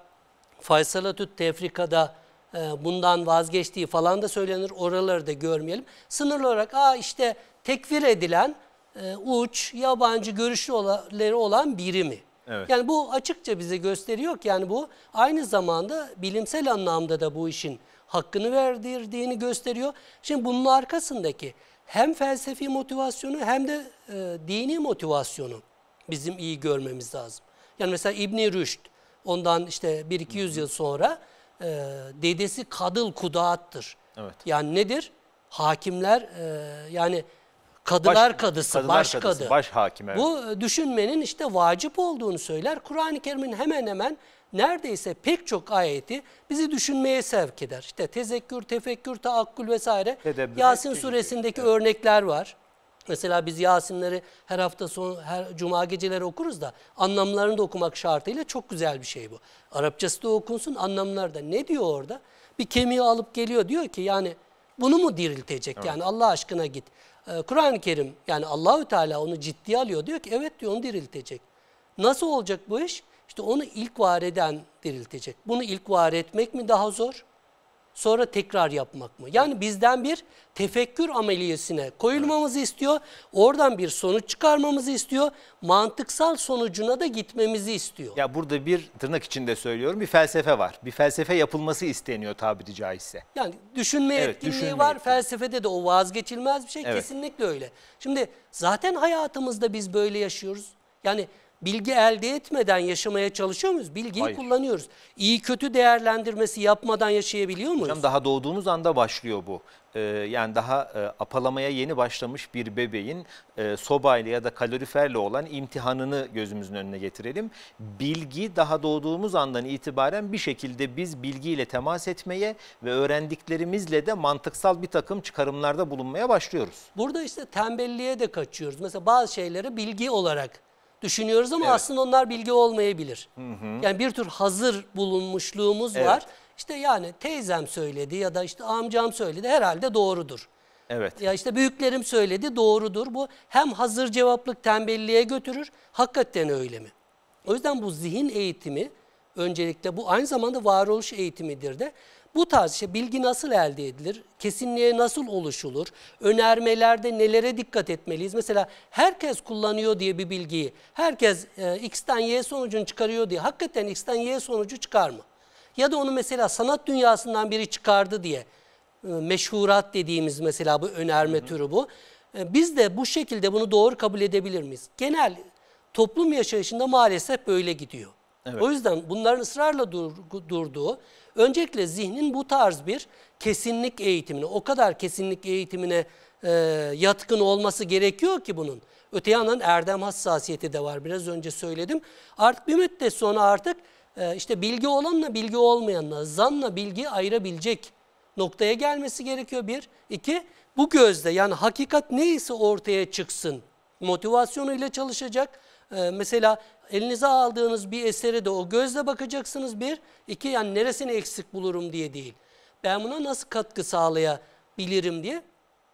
Faysalatü Tefrika'da e, bundan vazgeçtiği falan da söylenir. Oraları da görmeyelim. Sınırlı olarak Aa işte tekfir edilen e, uç yabancı görüşleri olan birimi. Evet. Yani bu açıkça bize gösteriyor ki yani bu aynı zamanda bilimsel anlamda da bu işin hakkını verdirdiğini gösteriyor. Şimdi bunun arkasındaki hem felsefi motivasyonu hem de e, dini motivasyonu bizim iyi görmemiz lazım. Yani mesela İbni Rüşd ondan işte 1-200 yıl sonra e, dedesi Kadıl Kudaat'tır. Evet. Yani nedir? Hakimler e, yani kadılar baş, kadısı, kadılar baş kadısı, kadı. Baş hakim evet. Bu düşünmenin işte vacip olduğunu söyler. Kur'an-ı Kerim'in hemen hemen neredeyse pek çok ayeti bizi düşünmeye sevk eder. İşte tezekkür, tefekkür, taakkül vesaire. Tedebbür Yasin suresindeki evet. örnekler var. Mesela biz Yasinleri her hafta sonu, her cuma geceleri okuruz da anlamlarını da okumak şartıyla çok güzel bir şey bu. Arapçası da okunsun anlamları da. Ne diyor orada? Bir kemiği alıp geliyor diyor ki yani bunu mu diriltecek? Evet. Yani Allah aşkına git. Ee, Kur'an-ı Kerim yani Allahü Teala onu ciddiye alıyor. Diyor ki evet diyor onu diriltecek. Nasıl olacak bu iş? İşte onu ilk var eden diriltecek. Bunu ilk var etmek mi daha zor? sonra tekrar yapmak mı? Yani bizden bir tefekkür ameliyesine koyulmamızı istiyor. Oradan bir sonuç çıkarmamızı istiyor. Mantıksal sonucuna da gitmemizi istiyor. Ya burada bir tırnak içinde söylüyorum bir felsefe var. Bir felsefe yapılması isteniyor tabiri caizse. Yani düşünme evet, etkinliği düşünme var. Etkinliği. Felsefede de o vazgeçilmez bir şey. Evet. Kesinlikle öyle. Şimdi zaten hayatımızda biz böyle yaşıyoruz. Yani bilgi elde etmeden yaşamaya çalışıyor muyuz? Bilgiyi Hayır. kullanıyoruz. İyi kötü değerlendirmesi yapmadan yaşayabiliyor muyuz? Hocam daha doğduğunuz anda başlıyor bu. Ee, yani daha e, apalamaya yeni başlamış bir bebeğin e, sobayla ya da kaloriferle olan imtihanını gözümüzün önüne getirelim. Bilgi daha doğduğumuz andan itibaren bir şekilde biz bilgiyle temas etmeye ve öğrendiklerimizle de mantıksal bir takım çıkarımlarda bulunmaya başlıyoruz. Burada işte tembelliğe de kaçıyoruz. Mesela bazı şeyleri bilgi olarak düşünüyoruz ama evet. aslında onlar bilgi olmayabilir. Hı hı. Yani bir tür hazır bulunmuşluğumuz evet. var. İşte yani teyzem söyledi ya da işte amcam söyledi herhalde doğrudur. Evet. Ya işte büyüklerim söyledi doğrudur. Bu hem hazır cevaplık tembelliğe götürür hakikaten öyle mi? O yüzden bu zihin eğitimi öncelikle bu aynı zamanda varoluş eğitimidir de bu tarz işte bilgi nasıl elde edilir? Kesinliğe nasıl oluşulur? Önermelerde nelere dikkat etmeliyiz? Mesela herkes kullanıyor diye bir bilgiyi, herkes e, X'ten Y sonucunu çıkarıyor diye hakikaten X'ten Y sonucu çıkar mı? Ya da onu mesela sanat dünyasından biri çıkardı diye e, meşhurat dediğimiz mesela bu önerme hı hı. türü bu. E, biz de bu şekilde bunu doğru kabul edebilir miyiz? Genel toplum yaşayışında maalesef böyle gidiyor. Evet. O yüzden bunların ısrarla dur, durduğu Öncelikle zihnin bu tarz bir kesinlik eğitimine, o kadar kesinlik eğitimine e, yatkın olması gerekiyor ki bunun. Öte yandan erdem hassasiyeti de var biraz önce söyledim. Artık bir müddet sonra artık e, işte bilgi olanla bilgi olmayanla, zanla bilgiyi ayırabilecek noktaya gelmesi gerekiyor bir. iki bu gözde yani hakikat neyse ortaya çıksın motivasyonuyla çalışacak ee, mesela elinize aldığınız bir eseri de o gözle bakacaksınız bir. iki yani neresini eksik bulurum diye değil. Ben buna nasıl katkı sağlayabilirim diye.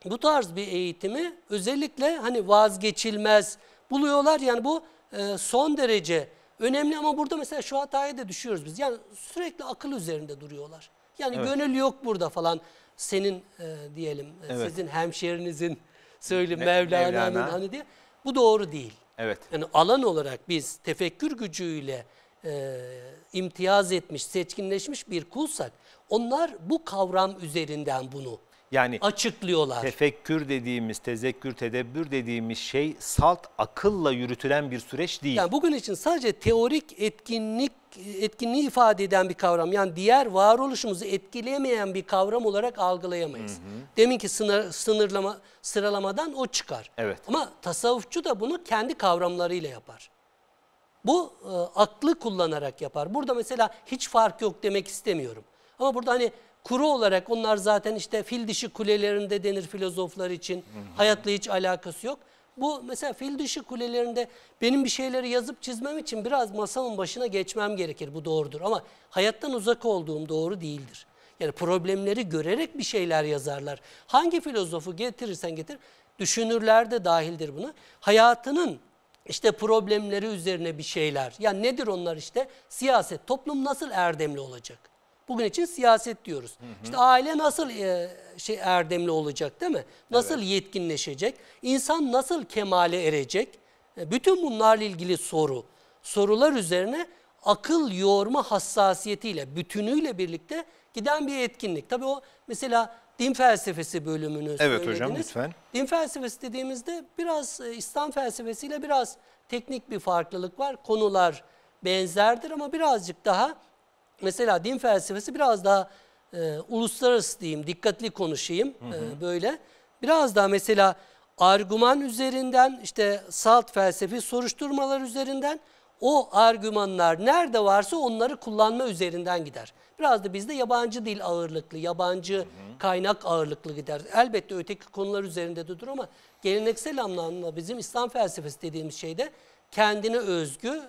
Bu tarz bir eğitimi özellikle hani vazgeçilmez buluyorlar. Yani bu e, son derece önemli ama burada mesela şu hataya da düşüyoruz biz. Yani sürekli akıl üzerinde duruyorlar. Yani evet. gönül yok burada falan. Senin e, diyelim e, evet. sizin hemşerinizin söyle Mevlana'nın Mevlana. hani diye. Bu doğru değil. Evet. Yani alan olarak biz tefekkür gücüyle e, imtiyaz etmiş, seçkinleşmiş bir kulsak onlar bu kavram üzerinden bunu yani açıklıyorlar. Tefekkür dediğimiz, tezekkür, tedebbür dediğimiz şey salt akılla yürütülen bir süreç değil. Yani bugün için sadece teorik etkinlik etkinliği ifade eden bir kavram. Yani diğer varoluşumuzu etkilemeyen bir kavram olarak algılayamayız. Hı hı. Deminki sınır, sınırlama sıralamadan o çıkar. Evet. Ama tasavvufçu da bunu kendi kavramlarıyla yapar. Bu e, aklı kullanarak yapar. Burada mesela hiç fark yok demek istemiyorum. Ama burada hani kuru olarak onlar zaten işte fil dişi kulelerinde denir filozoflar için. Hı hı. Hayatla hiç alakası yok bu mesela fil dişi kulelerinde benim bir şeyleri yazıp çizmem için biraz masamın başına geçmem gerekir. Bu doğrudur ama hayattan uzak olduğum doğru değildir. Yani problemleri görerek bir şeyler yazarlar. Hangi filozofu getirirsen getir, düşünürler de dahildir buna. Hayatının işte problemleri üzerine bir şeyler. Yani nedir onlar işte? Siyaset, toplum nasıl erdemli olacak? bugün için siyaset diyoruz. Hı hı. İşte aile nasıl e, şey erdemli olacak değil mi? Nasıl evet. yetkinleşecek? İnsan nasıl kemale erecek? E, bütün bunlarla ilgili soru. Sorular üzerine akıl yoğurma hassasiyetiyle, bütünüyle birlikte giden bir etkinlik. Tabii o mesela din felsefesi bölümünü evet, söylediniz. hocam lütfen. Din felsefesi dediğimizde biraz e, İslam felsefesiyle biraz teknik bir farklılık var. Konular benzerdir ama birazcık daha mesela din felsefesi biraz daha e, uluslararası diyeyim, dikkatli konuşayım hı e, hı. E, böyle. Biraz daha mesela argüman üzerinden, işte salt felsefi soruşturmalar üzerinden o argümanlar nerede varsa onları kullanma üzerinden gider. Biraz da bizde yabancı dil ağırlıklı, yabancı hı hı. kaynak ağırlıklı gider. Elbette öteki konular üzerinde de durur ama geleneksel anlamda bizim İslam felsefesi dediğimiz şeyde kendine özgü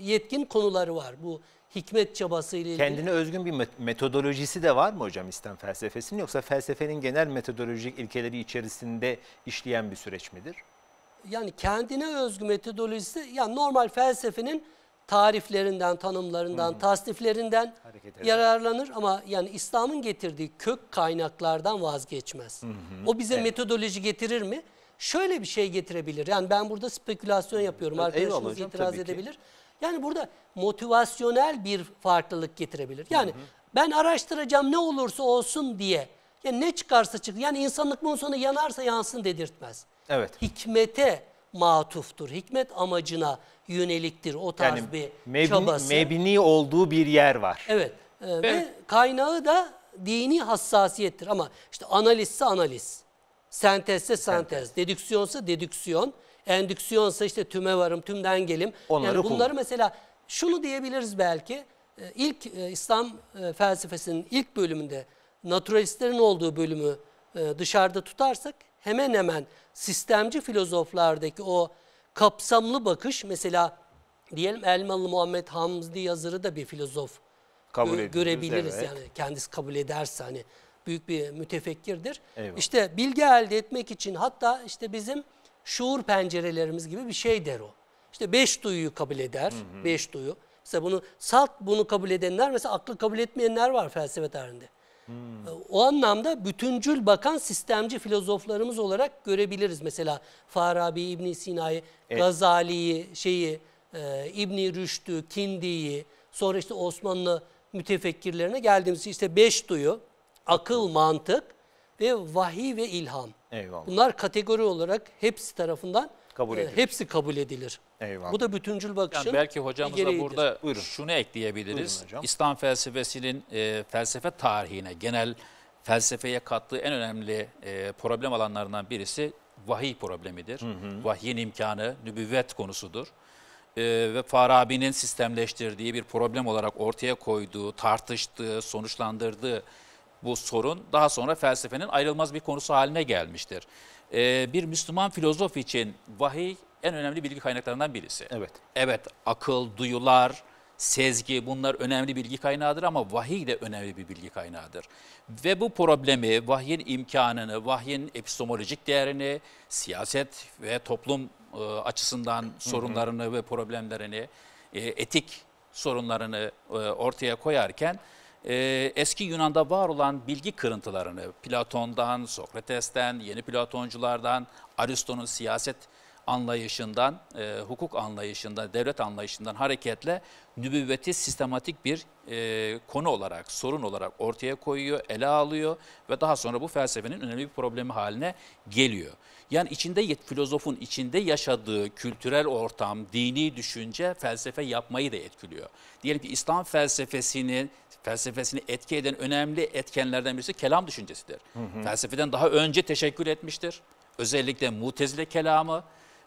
e, yetkin konuları var. Bu hikmet çabasıyla ilgili. Kendine özgün bir metodolojisi de var mı hocam İslam felsefesinin yoksa felsefenin genel metodolojik ilkeleri içerisinde işleyen bir süreç midir? Yani kendine özgü metodolojisi yani normal felsefenin tariflerinden, tanımlarından, hmm. tasniflerinden yararlanır ama yani İslam'ın getirdiği kök kaynaklardan vazgeçmez. Hmm. O bize evet. metodoloji getirir mi? Şöyle bir şey getirebilir. Yani ben burada spekülasyon yapıyorum. Arkadaşımız Eyvallah itiraz edebilir. Ki. Yani burada motivasyonel bir farklılık getirebilir. Yani hı hı. ben araştıracağım ne olursa olsun diye. Yani ne çıkarsa çık. Yani insanlık bunun sonu yanarsa yansın dedirtmez. Evet. Hikmete matuftur. Hikmet amacına yöneliktir o tarz yani bir mebni, çabası. Mebni olduğu bir yer var. Evet. Ee, evet. Ve kaynağı da dini hassasiyettir. Ama işte analizse analiz, sentezse sentez, sentez. dedüksiyonsa dedüksiyon. Endüksiyonsa işte tüme varım, tümden gelim. Onları yani bunları kullan. mesela şunu diyebiliriz belki. Ee, ilk e, İslam e, felsefesinin ilk bölümünde naturalistlerin olduğu bölümü e, dışarıda tutarsak hemen hemen sistemci filozoflardaki o kapsamlı bakış mesela diyelim Elmalı Muhammed Hamdi Yazır'ı da bir filozof kabul gö görebiliriz evet. yani kendisi kabul ederse hani büyük bir mütefekkirdir. Eyvallah. İşte bilgi elde etmek için hatta işte bizim şuur pencerelerimiz gibi bir şey der o. İşte beş duyuyu kabul eder, hı hı. beş duyu. Mesela bunu salt bunu kabul edenler, mesela aklı kabul etmeyenler var felsefe tarihinde. Hmm. O anlamda bütüncül bakan sistemci filozoflarımız olarak görebiliriz. Mesela Farabi, İbn Sina'yı, evet. Gazali'yi, şeyi, e, İbn Rüşd'ü, Kindi'yi, sonra işte Osmanlı mütefekkirlerine geldiğimiz işte beş duyu, akıl, mantık, ve vahiy ve ilham. Eyvallah. Bunlar kategori olarak hepsi tarafından kabul e, edilir. hepsi kabul edilir. Eyvallah. Bu da bütüncül bakışın yani Belki hocamıza burada Buyurun. şunu ekleyebiliriz. İslam felsefesinin e, felsefe tarihine, genel felsefeye kattığı en önemli e, problem alanlarından birisi vahiy problemidir. Hı hı. Vahyin imkanı, nübüvvet konusudur. E, ve Farabi'nin sistemleştirdiği bir problem olarak ortaya koyduğu, tartıştığı, sonuçlandırdığı bu sorun daha sonra felsefenin ayrılmaz bir konusu haline gelmiştir. Ee, bir Müslüman filozof için vahiy en önemli bilgi kaynaklarından birisi. Evet. Evet akıl, duyular, sezgi bunlar önemli bilgi kaynağıdır ama vahiy de önemli bir bilgi kaynağıdır. Ve bu problemi, vahyin imkanını, vahyin epistemolojik değerini, siyaset ve toplum e, açısından sorunlarını hı hı. ve problemlerini, e, etik sorunlarını e, ortaya koyarken e, eski Yunan'da var olan bilgi kırıntılarını Platon'dan, Sokrates'ten, yeni Platonculardan, Aristo'nun siyaset anlayışından, e, hukuk anlayışından, devlet anlayışından hareketle nübüvveti sistematik bir e, konu olarak, sorun olarak ortaya koyuyor, ele alıyor ve daha sonra bu felsefenin önemli bir problemi haline geliyor. Yani içinde filozofun içinde yaşadığı kültürel ortam, dini düşünce felsefe yapmayı da etkiliyor. Diyelim ki İslam felsefesinin felsefesini etki eden önemli etkenlerden birisi kelam düşüncesidir. Hı hı. Felsefeden daha önce teşekkür etmiştir. Özellikle mutezile kelamı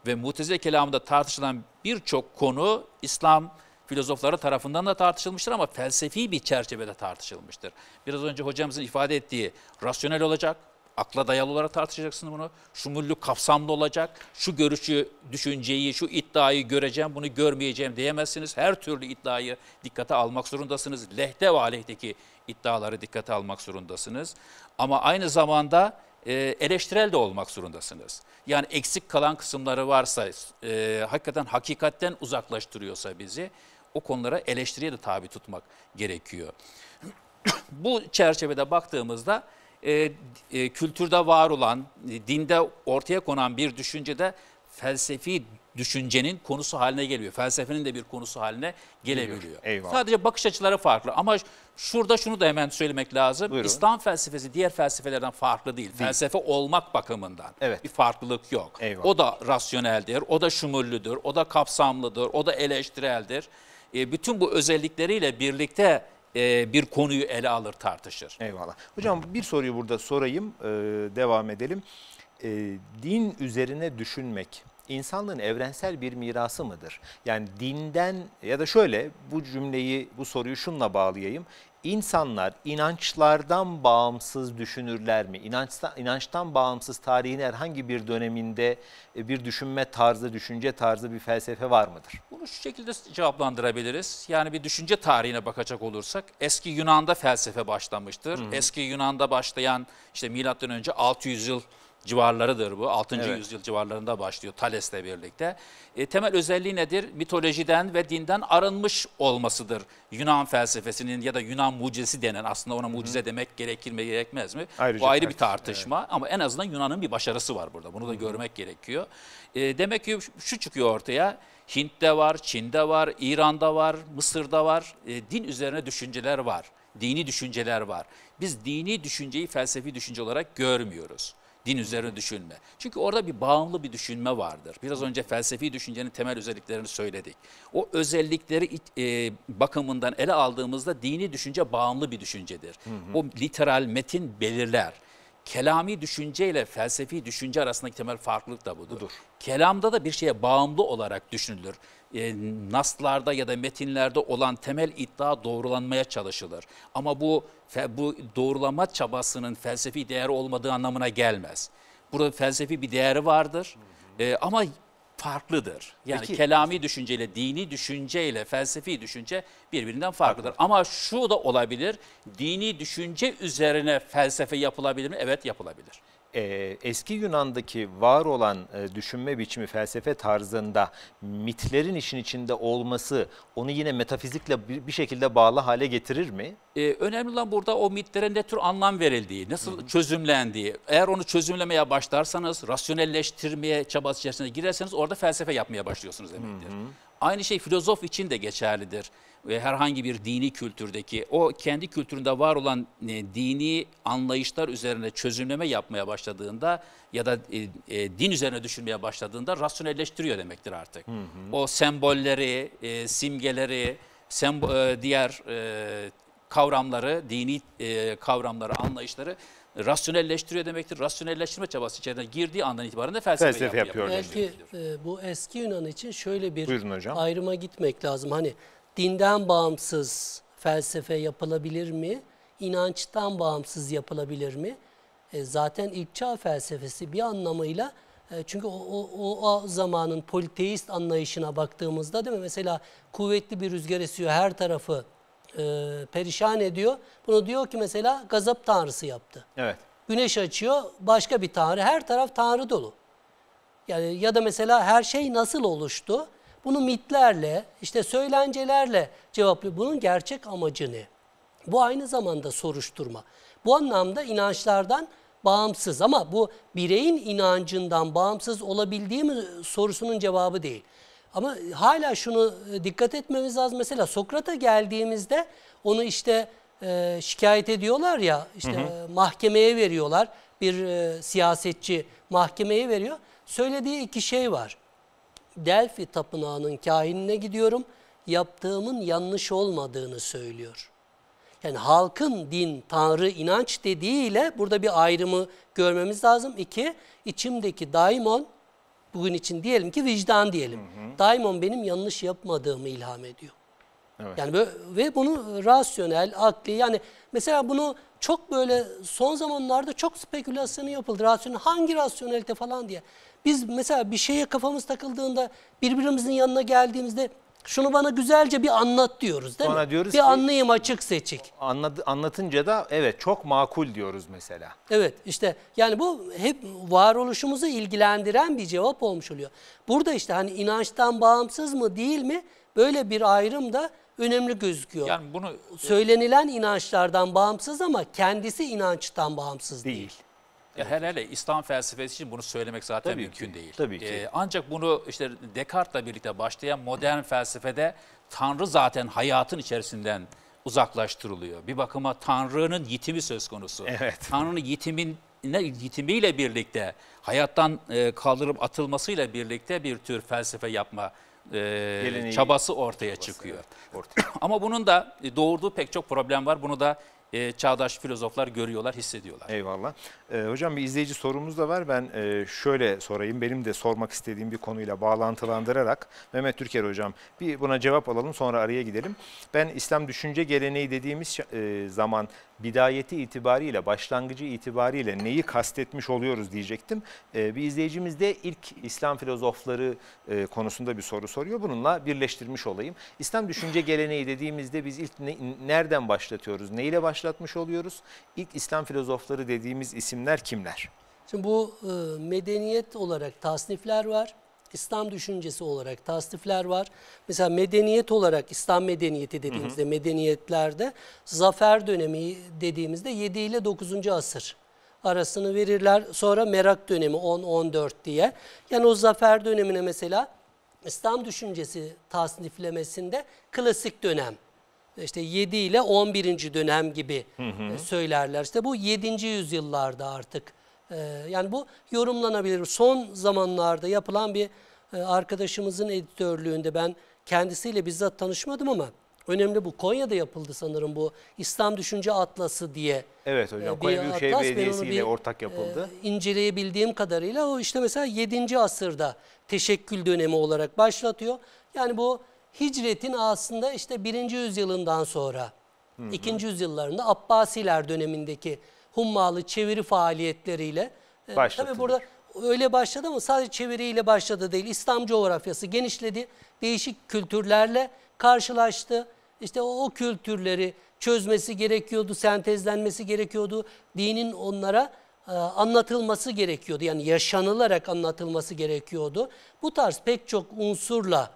ve mutezile kelamında tartışılan birçok konu İslam filozofları tarafından da tartışılmıştır ama felsefi bir çerçevede tartışılmıştır. Biraz önce hocamızın ifade ettiği rasyonel olacak, Akla dayalı olarak tartışacaksın bunu. Şu mulluk kapsamlı olacak. Şu görüşü, düşünceyi, şu iddiayı göreceğim, bunu görmeyeceğim diyemezsiniz. Her türlü iddiayı dikkate almak zorundasınız. Lehte ve aleyhteki iddiaları dikkate almak zorundasınız. Ama aynı zamanda e, eleştirel de olmak zorundasınız. Yani eksik kalan kısımları varsa, e, hakikaten hakikatten uzaklaştırıyorsa bizi o konulara eleştiriye de tabi tutmak gerekiyor. Bu çerçevede baktığımızda e, e, kültürde var olan, e, dinde ortaya konan bir düşüncede felsefi düşüncenin konusu haline geliyor. Felsefenin de bir konusu haline gelebiliyor. Sadece bakış açıları farklı ama şurada şunu da hemen söylemek lazım. Buyurun. İslam felsefesi diğer felsefelerden farklı değil. değil. Felsefe olmak bakımından evet. bir farklılık yok. Eyvallah. O da rasyoneldir, o da şumurludur, o da kapsamlıdır, o da eleştireldir. E, bütün bu özellikleriyle birlikte e, bir konuyu ele alır tartışır. Eyvallah. Hocam bir soruyu burada sorayım, e, devam edelim. E, din üzerine düşünmek insanlığın evrensel bir mirası mıdır? Yani dinden ya da şöyle bu cümleyi, bu soruyu şunla bağlayayım. İnsanlar inançlardan bağımsız düşünürler mi? İnançtan, inançtan bağımsız tarihin herhangi bir döneminde e, bir düşünme tarzı, düşünce tarzı bir felsefe var mıdır? Bunu şu şekilde cevaplandırabiliriz. Yani bir düşünce tarihine bakacak olursak eski Yunan'da felsefe başlamıştır. Hı hı. Eski Yunan'da başlayan işte milattan önce 600 yıl civarlarıdır bu. 6. Evet. yüzyıl civarlarında başlıyor Thales'le birlikte. E, temel özelliği nedir? Mitolojiden ve dinden arınmış olmasıdır. Yunan felsefesinin ya da Yunan mucizesi denen aslında ona mucize Hı-hı. demek gerekir mi gerekmez mi? Ayrıca bu ayrı bir tartışma evet. ama en azından Yunan'ın bir başarısı var burada. Bunu da Hı-hı. görmek gerekiyor. E, demek ki şu çıkıyor ortaya. Hint'te var, Çin'de var, İran'da var, Mısır'da var. E, din üzerine düşünceler var. Dini düşünceler var. Biz dini düşünceyi felsefi düşünce olarak görmüyoruz. Din üzerine düşünme. Çünkü orada bir bağımlı bir düşünme vardır. Biraz önce felsefi düşüncenin temel özelliklerini söyledik. O özellikleri e, bakımından ele aldığımızda dini düşünce bağımlı bir düşüncedir. Hı hı. O literal metin belirler kelami düşünce ile felsefi düşünce arasındaki temel farklılık da budur. budur. Kelamda da bir şeye bağımlı olarak düşünülür. E, naslarda ya da metinlerde olan temel iddia doğrulanmaya çalışılır. Ama bu bu doğrulama çabasının felsefi değeri olmadığı anlamına gelmez. Burada felsefi bir değeri vardır. Hı hı. E, ama farklıdır. Yani Peki. kelami düşünceyle, dini düşünceyle, felsefi düşünce birbirinden farklıdır. Ama şu da olabilir, dini düşünce üzerine felsefe yapılabilir mi? Evet yapılabilir e, eski Yunan'daki var olan e, düşünme biçimi, felsefe tarzında mitlerin işin içinde olması onu yine metafizikle bir, bir şekilde bağlı hale getirir mi? E, önemli olan burada o mitlere ne tür anlam verildiği, nasıl Hı -hı. çözümlendiği. Eğer onu çözümlemeye başlarsanız, rasyonelleştirmeye çabası içerisinde girerseniz orada felsefe yapmaya başlıyorsunuz demektir. Hı hı. Aynı şey filozof için de geçerlidir ve herhangi bir dini kültürdeki o kendi kültüründe var olan e, dini anlayışlar üzerine çözümleme yapmaya başladığında ya da e, e, din üzerine düşünmeye başladığında rasyonelleştiriyor demektir artık. Hı hı. O sembolleri, simgeleri, sembo diğer kavramları, dini kavramları, anlayışları rasyonelleştiriyor demektir. Rasyonelleştirme çabası içerisine girdiği andan itibaren de felsefe, felsefe yapıyor. yapıyor Belki e, bu eski Yunan için şöyle bir ayrıma gitmek lazım. Hani dinden bağımsız felsefe yapılabilir mi? İnançtan bağımsız yapılabilir mi? E, zaten ilk çağ felsefesi bir anlamıyla e, çünkü o, o, o, o zamanın politeist anlayışına baktığımızda değil mi? Mesela kuvvetli bir rüzgar esiyor her tarafı e, perişan ediyor. Bunu diyor ki mesela gazap tanrısı yaptı. Evet. Güneş açıyor başka bir tanrı her taraf tanrı dolu. Yani ya da mesela her şey nasıl oluştu? Bunu mitlerle, işte söylencelerle cevaplıyor. Bunun gerçek amacı ne? Bu aynı zamanda soruşturma. Bu anlamda inançlardan bağımsız ama bu bireyin inancından bağımsız olabildiği mi sorusunun cevabı değil. Ama hala şunu e, dikkat etmemiz lazım. Mesela Sokrat'a geldiğimizde onu işte e, şikayet ediyorlar ya, işte hı hı. E, mahkemeye veriyorlar. Bir e, siyasetçi mahkemeye veriyor. Söylediği iki şey var. Delphi tapınağının kahinine gidiyorum. Yaptığımın yanlış olmadığını söylüyor. Yani halkın din, tanrı, inanç dediğiyle burada bir ayrımı görmemiz lazım. İki, içimdeki daimon, bugün için diyelim ki vicdan diyelim. Hı hı. Daimon benim yanlış yapmadığımı ilham ediyor. Evet. Yani böyle, ve bunu rasyonel, akli yani mesela bunu çok böyle son zamanlarda çok spekülasyonu yapıldı. Rasyonel, hangi rasyonelite falan diye. Biz mesela bir şeye kafamız takıldığında birbirimizin yanına geldiğimizde şunu bana güzelce bir anlat diyoruz değil Ona mi? Diyoruz bir ki, anlayayım açık seçik. Anlat, anlatınca da evet çok makul diyoruz mesela. Evet işte yani bu hep varoluşumuzu ilgilendiren bir cevap olmuş oluyor. Burada işte hani inançtan bağımsız mı değil mi böyle bir ayrım da önemli gözüküyor. Yani bunu e, söylenilen inançlardan bağımsız ama kendisi inançtan bağımsız değil. değil. Ya evet. hele İslam felsefesi için bunu söylemek zaten tabii mümkün ki, değil. Tabii ki. Ee, ancak bunu işte Descartes'la birlikte başlayan modern felsefede Tanrı zaten hayatın içerisinden uzaklaştırılıyor. Bir bakıma Tanrı'nın yitimi söz konusu. Evet. Tanrı'nın yitimin yitimiyle birlikte hayattan e, kaldırıp atılmasıyla birlikte bir tür felsefe yapma e, çabası ortaya çabası, çıkıyor. Evet, ortaya. Ama bunun da e, doğurduğu pek çok problem var. Bunu da e, çağdaş filozoflar görüyorlar, hissediyorlar. Eyvallah. E, hocam bir izleyici sorumuz da var. Ben e, şöyle sorayım. Benim de sormak istediğim bir konuyla bağlantılandırarak Mehmet Türker hocam bir buna cevap alalım sonra araya gidelim. Ben İslam düşünce geleneği dediğimiz e, zaman bidayeti itibariyle, başlangıcı itibariyle neyi kastetmiş oluyoruz diyecektim. Ee, bir izleyicimiz de ilk İslam filozofları e, konusunda bir soru soruyor. Bununla birleştirmiş olayım. İslam düşünce geleneği dediğimizde biz ilk ne, nereden başlatıyoruz? Neyle başlatmış oluyoruz? İlk İslam filozofları dediğimiz isimler kimler? Şimdi bu e, medeniyet olarak tasnifler var. İslam düşüncesi olarak tasnifler var. Mesela medeniyet olarak İslam medeniyeti dediğimizde hı hı. medeniyetlerde zafer dönemi dediğimizde 7 ile 9. asır arasını verirler. Sonra merak dönemi 10-14 diye. Yani o zafer dönemine mesela İslam düşüncesi tasniflemesinde klasik dönem işte 7 ile 11. dönem gibi hı hı. E, söylerler. İşte bu 7. yüzyıllarda artık ee, yani bu yorumlanabilir. Son zamanlarda yapılan bir e, arkadaşımızın editörlüğünde ben kendisiyle bizzat tanışmadım ama önemli bu. Konya'da yapıldı sanırım bu İslam Düşünce Atlası diye. Evet hocam e, Konya Büyükşehir Atlas. Belediyesi ile ortak yapıldı. E, inceleyebildiğim kadarıyla o işte mesela 7. asırda teşekkül dönemi olarak başlatıyor. Yani bu hicretin aslında işte 1. yüzyılından sonra 2. yüzyıllarında Abbasiler dönemindeki hummalı çeviri faaliyetleriyle. Ee, Başlatılır. Tabii burada öyle başladı ama sadece çeviriyle başladı değil. İslam coğrafyası genişledi. Değişik kültürlerle karşılaştı. İşte o, o kültürleri çözmesi gerekiyordu, sentezlenmesi gerekiyordu. Dinin onlara e, anlatılması gerekiyordu. Yani yaşanılarak anlatılması gerekiyordu. Bu tarz pek çok unsurla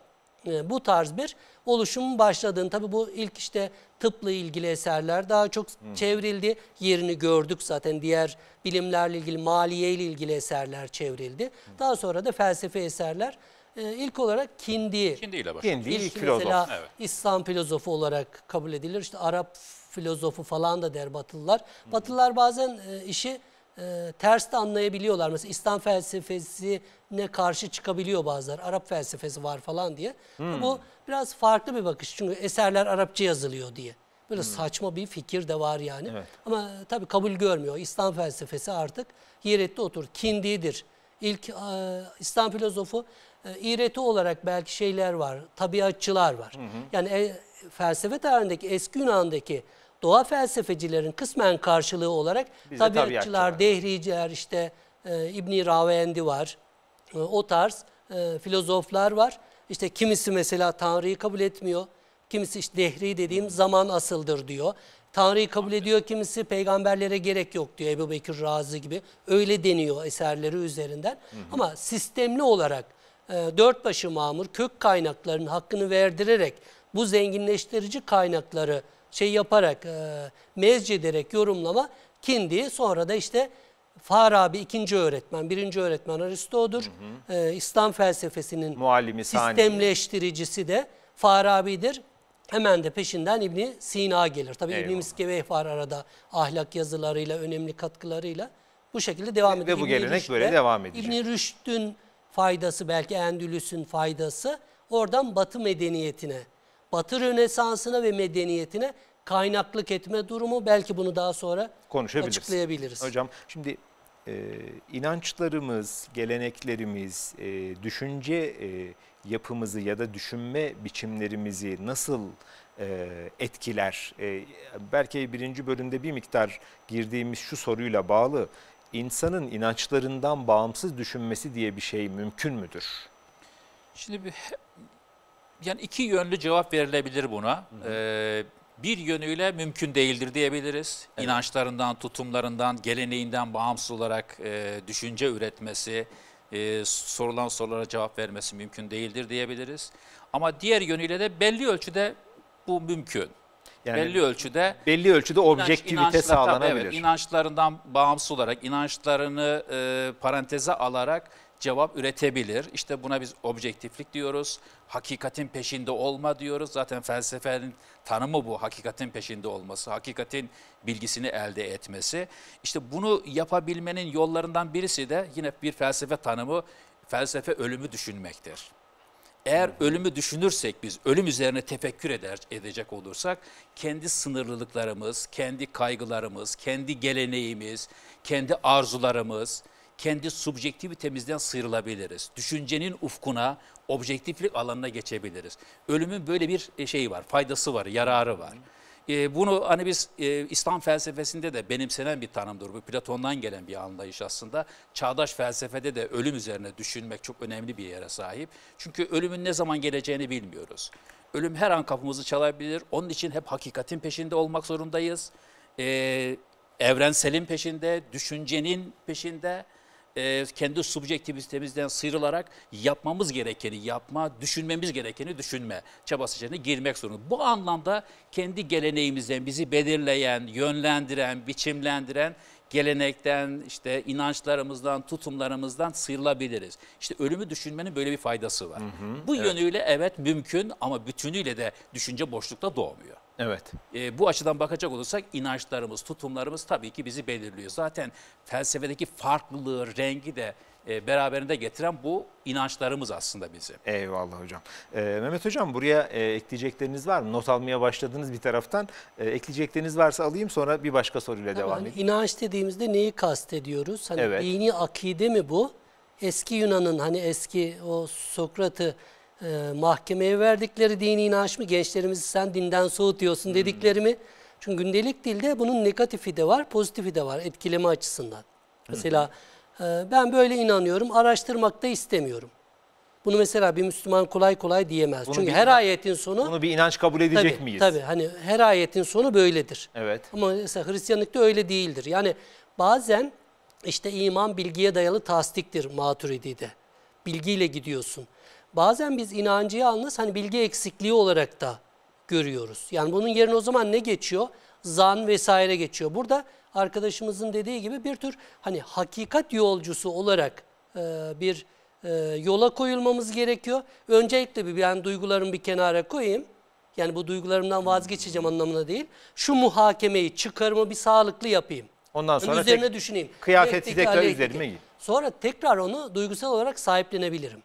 e, bu tarz bir oluşum başladığını tabii bu ilk işte tıpla ilgili eserler daha çok hmm. çevrildi. Yerini gördük zaten diğer bilimlerle ilgili maliye ile ilgili eserler çevrildi. Hmm. Daha sonra da felsefe eserler ee, ilk olarak Kindi. Kindi ile başlıyor. Kindi ilk, filozof. Mesela evet. İslam filozofu olarak kabul edilir. İşte Arap filozofu falan da der Batılılar. Hmm. Batılılar bazen e, işi e, ters de anlayabiliyorlar. Mesela İslam felsefesine karşı çıkabiliyor bazılar Arap felsefesi var falan diye. Hmm. Bu biraz farklı bir bakış. Çünkü eserler Arapça yazılıyor diye. Böyle hmm. saçma bir fikir de var yani. Evet. Ama e, tabii kabul görmüyor. İslam felsefesi artık yerette otur. Kindi'dir. İlk e, İslam filozofu e, iğreti olarak belki şeyler var. Tabiatçılar var. Hı Yani e, felsefe tarihindeki eski Yunan'daki doğa felsefecilerin kısmen karşılığı olarak Bizde tabiatçılar, dehriciler, işte e, İbni Ravendi var. E, o tarz e, filozoflar var. İşte kimisi mesela Tanrı'yı kabul etmiyor. Kimisi işte dehri dediğim zaman asıldır diyor. Tanrı'yı kabul ediyor kimisi peygamberlere gerek yok diyor Ebu Bekir Razi gibi. Öyle deniyor eserleri üzerinden. Hı Ama sistemli olarak e, dört başı mamur kök kaynaklarının hakkını verdirerek bu zenginleştirici kaynakları şey yaparak, e, mezc ederek yorumlama Kindi. Sonra da işte Farabi ikinci öğretmen, birinci öğretmen Aristo'dur. E, İslam felsefesinin Muallimi sistemleştiricisi de Farabi'dir. Hemen de peşinden İbni Sina gelir. Tabii Eyvallah. İbni Miskeveh var arada ahlak yazılarıyla, önemli katkılarıyla. Bu şekilde devam ediyor. Ve bu gelenek Rüşt'de, böyle devam edecek. İbni Rüşd'ün faydası belki Endülüs'ün faydası oradan Batı medeniyetine Batı Rönesansı'na ve medeniyetine kaynaklık etme durumu. Belki bunu daha sonra Konuşabiliriz. açıklayabiliriz. Hocam şimdi e, inançlarımız, geleneklerimiz, e, düşünce e, yapımızı ya da düşünme biçimlerimizi nasıl e, etkiler? E, belki birinci bölümde bir miktar girdiğimiz şu soruyla bağlı. insanın inançlarından bağımsız düşünmesi diye bir şey mümkün müdür? Şimdi yani iki yönlü cevap verilebilir buna. Ee, bir yönüyle mümkün değildir diyebiliriz. Evet. İnançlarından, tutumlarından, geleneğinden bağımsız olarak e, düşünce üretmesi, e, sorulan sorulara cevap vermesi mümkün değildir diyebiliriz. Ama diğer yönüyle de belli ölçüde bu mümkün. Yani belli ölçüde belli ölçüde objektivite sağlanabilir. Evet, inançlarından bağımsız olarak, inançlarını e, paranteze alarak cevap üretebilir. İşte buna biz objektiflik diyoruz. Hakikatin peşinde olma diyoruz. Zaten felsefenin tanımı bu. Hakikatin peşinde olması, hakikatin bilgisini elde etmesi. İşte bunu yapabilmenin yollarından birisi de yine bir felsefe tanımı, felsefe ölümü düşünmektir. Eğer hmm. ölümü düşünürsek biz, ölüm üzerine tefekkür eder, edecek olursak kendi sınırlılıklarımız, kendi kaygılarımız, kendi geleneğimiz, kendi arzularımız, kendi subjektivitemizden sıyrılabiliriz. Düşüncenin ufkuna, objektiflik alanına geçebiliriz. Ölümün böyle bir e, şeyi var, faydası var, yararı var. E, bunu hani biz e, İslam felsefesinde de benimsenen bir tanımdır. Bu Platon'dan gelen bir anlayış aslında. Çağdaş felsefede de ölüm üzerine düşünmek çok önemli bir yere sahip. Çünkü ölümün ne zaman geleceğini bilmiyoruz. Ölüm her an kapımızı çalabilir. Onun için hep hakikatin peşinde olmak zorundayız. E, evrenselin peşinde, düşüncenin peşinde e, kendi subjektivitemizden sıyrılarak yapmamız gerekeni yapma, düşünmemiz gerekeni düşünme çabası içerisine girmek zorunda. Bu anlamda kendi geleneğimizden bizi belirleyen, yönlendiren, biçimlendiren gelenekten, işte inançlarımızdan, tutumlarımızdan sıyrılabiliriz. İşte ölümü düşünmenin böyle bir faydası var. Hı hı, Bu evet. yönüyle evet mümkün ama bütünüyle de düşünce boşlukta doğmuyor. Evet. E, bu açıdan bakacak olursak inançlarımız, tutumlarımız tabii ki bizi belirliyor. Zaten felsefedeki farklılığı, rengi de e, beraberinde getiren bu inançlarımız aslında bizi. Eyvallah hocam. E, Mehmet hocam buraya e, ekleyecekleriniz var mı? Not almaya başladınız bir taraftan. E, ekleyecekleriniz varsa alayım sonra bir başka soruyla Tabii devam hani edeyim. İnanç dediğimizde neyi kastediyoruz? Hani evet. dini akide mi bu? Eski Yunan'ın hani eski o Sokrat'ı e, mahkemeye verdikleri dini mı gençlerimizi sen dinden soğutuyorsun hmm. dediklerimi. Çünkü gündelik dilde bunun negatifi de var, pozitifi de var etkileme açısından. Mesela e, ben böyle inanıyorum, araştırmak da istemiyorum. Bunu mesela bir Müslüman kolay kolay diyemez. Bunu Çünkü bir, her ayetin sonu... Bunu bir inanç kabul edecek tabii, miyiz? Tabii hani her ayetin sonu böyledir. Evet. Ama mesela Hristiyanlıkta öyle değildir. Yani bazen işte iman bilgiye dayalı tasdiktir maturidi'de. Bilgiyle gidiyorsun bazen biz inancı yalnız hani bilgi eksikliği olarak da görüyoruz. Yani bunun yerine o zaman ne geçiyor? Zan vesaire geçiyor. Burada arkadaşımızın dediği gibi bir tür hani hakikat yolcusu olarak e, bir e, yola koyulmamız gerekiyor. Öncelikle bir yani duygularımı bir kenara koyayım. Yani bu duygularımdan vazgeçeceğim anlamına değil. Şu muhakemeyi, çıkarımı bir sağlıklı yapayım. Ondan sonra üzerine düşüneyim. Kıyafeti tekrar üzerime giy. Sonra tekrar onu duygusal olarak sahiplenebilirim.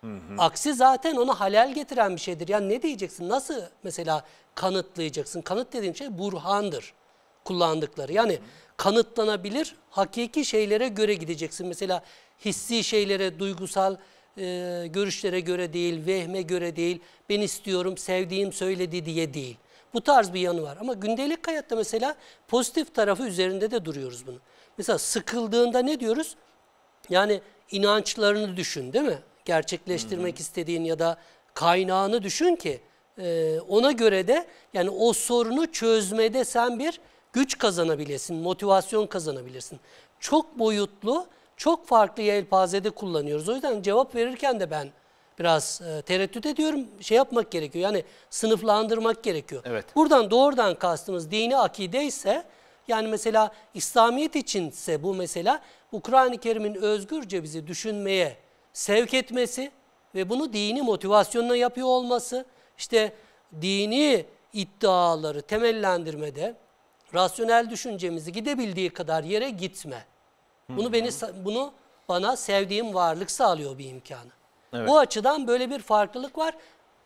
Hı hı. Aksi zaten onu halal getiren bir şeydir. Yani ne diyeceksin? Nasıl mesela kanıtlayacaksın? Kanıt dediğim şey burhandır kullandıkları. Yani hı hı. kanıtlanabilir hakiki şeylere göre gideceksin. Mesela hissi şeylere, duygusal e, görüşlere göre değil, vehme göre değil, ben istiyorum, sevdiğim söyledi diye değil. Bu tarz bir yanı var. Ama gündelik hayatta mesela pozitif tarafı üzerinde de duruyoruz bunu. Mesela sıkıldığında ne diyoruz? Yani inançlarını düşün değil mi? gerçekleştirmek Hı-hı. istediğin ya da kaynağını düşün ki e, ona göre de yani o sorunu çözmede sen bir güç kazanabilirsin motivasyon kazanabilirsin. Çok boyutlu, çok farklı yelpazede kullanıyoruz. O yüzden cevap verirken de ben biraz e, tereddüt ediyorum. Şey yapmak gerekiyor yani sınıflandırmak gerekiyor. Evet. Buradan doğrudan kastımız dini akide ise yani mesela İslamiyet içinse bu mesela bu Kur'an-ı Kerim'in özgürce bizi düşünmeye sevk etmesi ve bunu dini motivasyonla yapıyor olması, işte dini iddiaları temellendirmede rasyonel düşüncemizi gidebildiği kadar yere gitme. Bunu beni bunu bana sevdiğim varlık sağlıyor bir imkanı. Evet. Bu açıdan böyle bir farklılık var.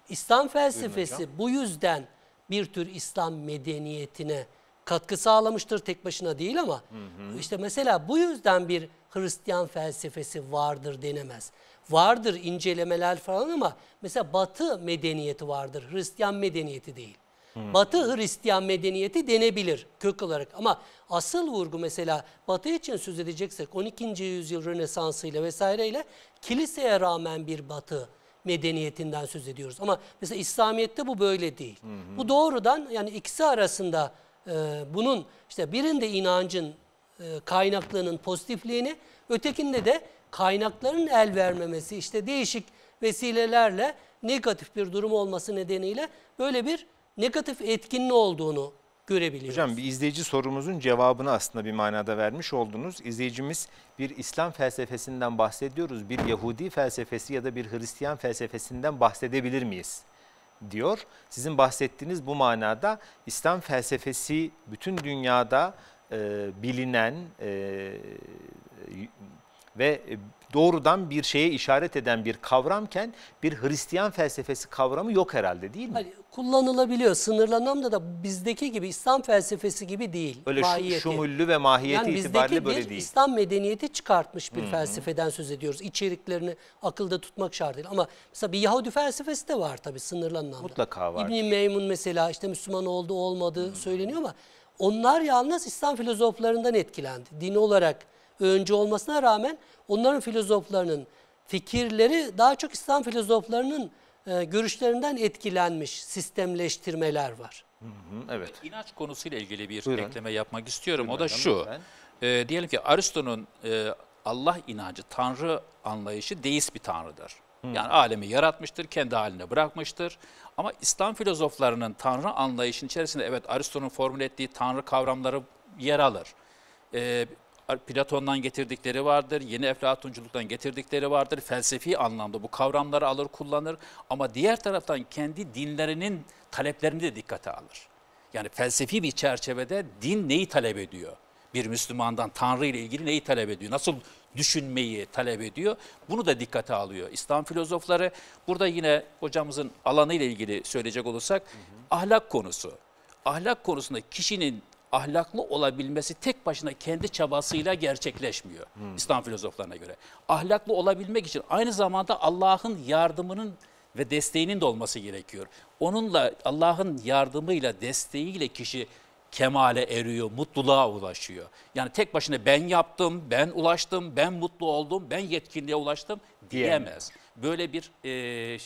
İslam felsefesi bu yüzden bir tür İslam medeniyetine katkı sağlamıştır tek başına değil ama hı hı. işte mesela bu yüzden bir Hristiyan felsefesi vardır denemez. Vardır incelemeler falan ama mesela Batı medeniyeti vardır. Hristiyan medeniyeti değil. Hmm. Batı Hristiyan medeniyeti denebilir kök olarak ama asıl vurgu mesela Batı için söz edeceksek 12. yüzyıl Rönesansı Rönesansı'yla vesaireyle kiliseye rağmen bir Batı medeniyetinden söz ediyoruz. Ama mesela İslamiyet'te bu böyle değil. Hı hı. Bu doğrudan yani ikisi arasında e, bunun işte birinde inancın e, kaynaklığının pozitifliğini, ötekinde de kaynakların el vermemesi, işte değişik vesilelerle negatif bir durum olması nedeniyle böyle bir negatif etkinli olduğunu görebiliyoruz. Hocam bir izleyici sorumuzun cevabını aslında bir manada vermiş oldunuz. İzleyicimiz bir İslam felsefesinden bahsediyoruz. Bir Yahudi felsefesi ya da bir Hristiyan felsefesinden bahsedebilir miyiz? diyor. Sizin bahsettiğiniz bu manada İslam felsefesi bütün dünyada e, bilinen e, ve doğrudan bir şeye işaret eden bir kavramken bir Hristiyan felsefesi kavramı yok herhalde değil mi? Hayır, kullanılabiliyor. Sınırlanan da bizdeki gibi İslam felsefesi gibi değil. Öyle mahiyeti. şumullü ve mahiyeti yani itibariyle böyle değil. Bizdeki İslam medeniyeti çıkartmış bir Hı -hı. felsefeden söz ediyoruz. İçeriklerini akılda tutmak şart değil. Ama mesela bir Yahudi felsefesi de var tabii sınırlanan Mutlaka var. İbn-i Meymun mesela işte Müslüman oldu olmadı söyleniyor ama onlar yalnız İslam filozoflarından etkilendi. Din olarak Önce olmasına rağmen onların filozoflarının fikirleri daha çok İslam filozoflarının e, görüşlerinden etkilenmiş sistemleştirmeler var. Hı hı, evet. İnanç konusuyla ilgili bir Buyurun. ekleme yapmak istiyorum. Buyurun, o da şu. E, diyelim ki Aristo'nun e, Allah inancı, tanrı anlayışı deist bir tanrıdır. Hı. Yani alemi yaratmıştır, kendi haline bırakmıştır. Ama İslam filozoflarının tanrı anlayışının içerisinde evet Aristo'nun formüle ettiği tanrı kavramları yer alır. E, Platon'dan getirdikleri vardır, yeni Eflatunculuk'tan getirdikleri vardır. Felsefi anlamda bu kavramları alır, kullanır ama diğer taraftan kendi dinlerinin taleplerini de dikkate alır. Yani felsefi bir çerçevede din neyi talep ediyor? Bir Müslümandan Tanrı ile ilgili neyi talep ediyor? Nasıl düşünmeyi talep ediyor? Bunu da dikkate alıyor. İslam filozofları burada yine hocamızın alanı ile ilgili söyleyecek olursak hı hı. ahlak konusu. Ahlak konusunda kişinin ahlaklı olabilmesi tek başına kendi çabasıyla gerçekleşmiyor hmm. İslam filozoflarına göre. Ahlaklı olabilmek için aynı zamanda Allah'ın yardımının ve desteğinin de olması gerekiyor. Onunla Allah'ın yardımıyla, desteğiyle kişi kemale eriyor, mutluluğa ulaşıyor. Yani tek başına ben yaptım, ben ulaştım, ben mutlu oldum, ben yetkinliğe ulaştım diyemez. Böyle bir e,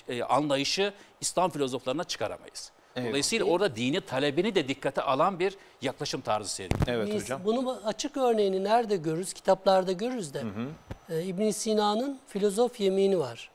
e, anlayışı İslam filozoflarına çıkaramayız. Evet. Dolayısıyla orada dini talebini de dikkate alan bir yaklaşım tarzı seyrediyor. Evet Biz hocam. Bunu açık örneğini nerede görürüz? Kitaplarda görürüz de. Hı hı. Ee, Sina'nın filozof yemini var.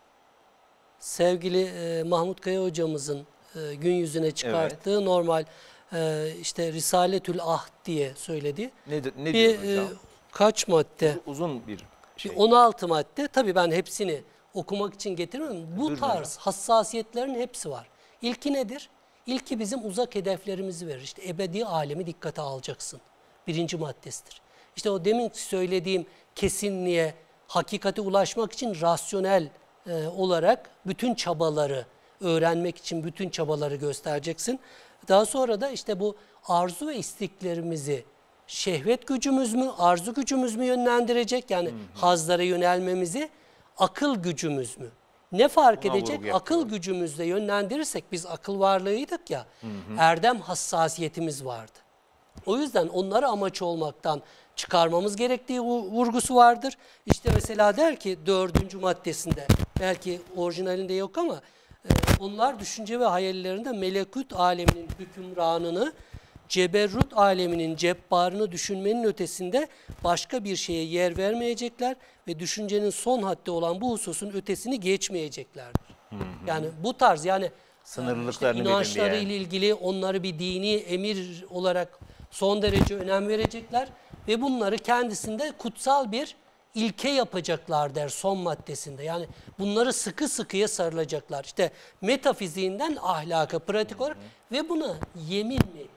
Sevgili e, Mahmut Kaya hocamızın e, gün yüzüne çıkarttığı evet. normal e, işte Risaletül Ahd diye söylediği. Ne, ne bir, e, hocam? E, kaç madde? Uzun, bir şey. Bir 16 madde. Tabii ben hepsini okumak için getirmiyorum. Bu Dur tarz ya. hassasiyetlerin hepsi var. İlki nedir? İlki bizim uzak hedeflerimizi verir. İşte ebedi alemi dikkate alacaksın. Birinci maddesidir. İşte o demin söylediğim kesinliğe, hakikate ulaşmak için rasyonel e, olarak bütün çabaları öğrenmek için bütün çabaları göstereceksin. Daha sonra da işte bu arzu ve isteklerimizi şehvet gücümüz mü, arzu gücümüz mü yönlendirecek? Yani hı hı. hazlara yönelmemizi akıl gücümüz mü? Ne fark Buna edecek? Akıl gücümüzle yönlendirirsek biz akıl varlığıydık ya. Hı hı. Erdem hassasiyetimiz vardı. O yüzden onları amaç olmaktan çıkarmamız gerektiği vurgusu vardır. İşte mesela der ki dördüncü maddesinde belki orijinalinde yok ama e, onlar düşünce ve hayallerinde melekut aleminin hükümranını ceberrut aleminin cebbarını düşünmenin ötesinde başka bir şeye yer vermeyecekler ve düşüncenin son haddi olan bu hususun ötesini geçmeyeceklerdir. Hı hı. Yani bu tarz yani sınırlılıklarını işte inançları ile ilgili onları bir dini emir olarak son derece önem verecekler ve bunları kendisinde kutsal bir ilke yapacaklar der son maddesinde. Yani bunları sıkı sıkıya sarılacaklar. İşte metafiziğinden ahlaka pratik olarak ve buna yemin metni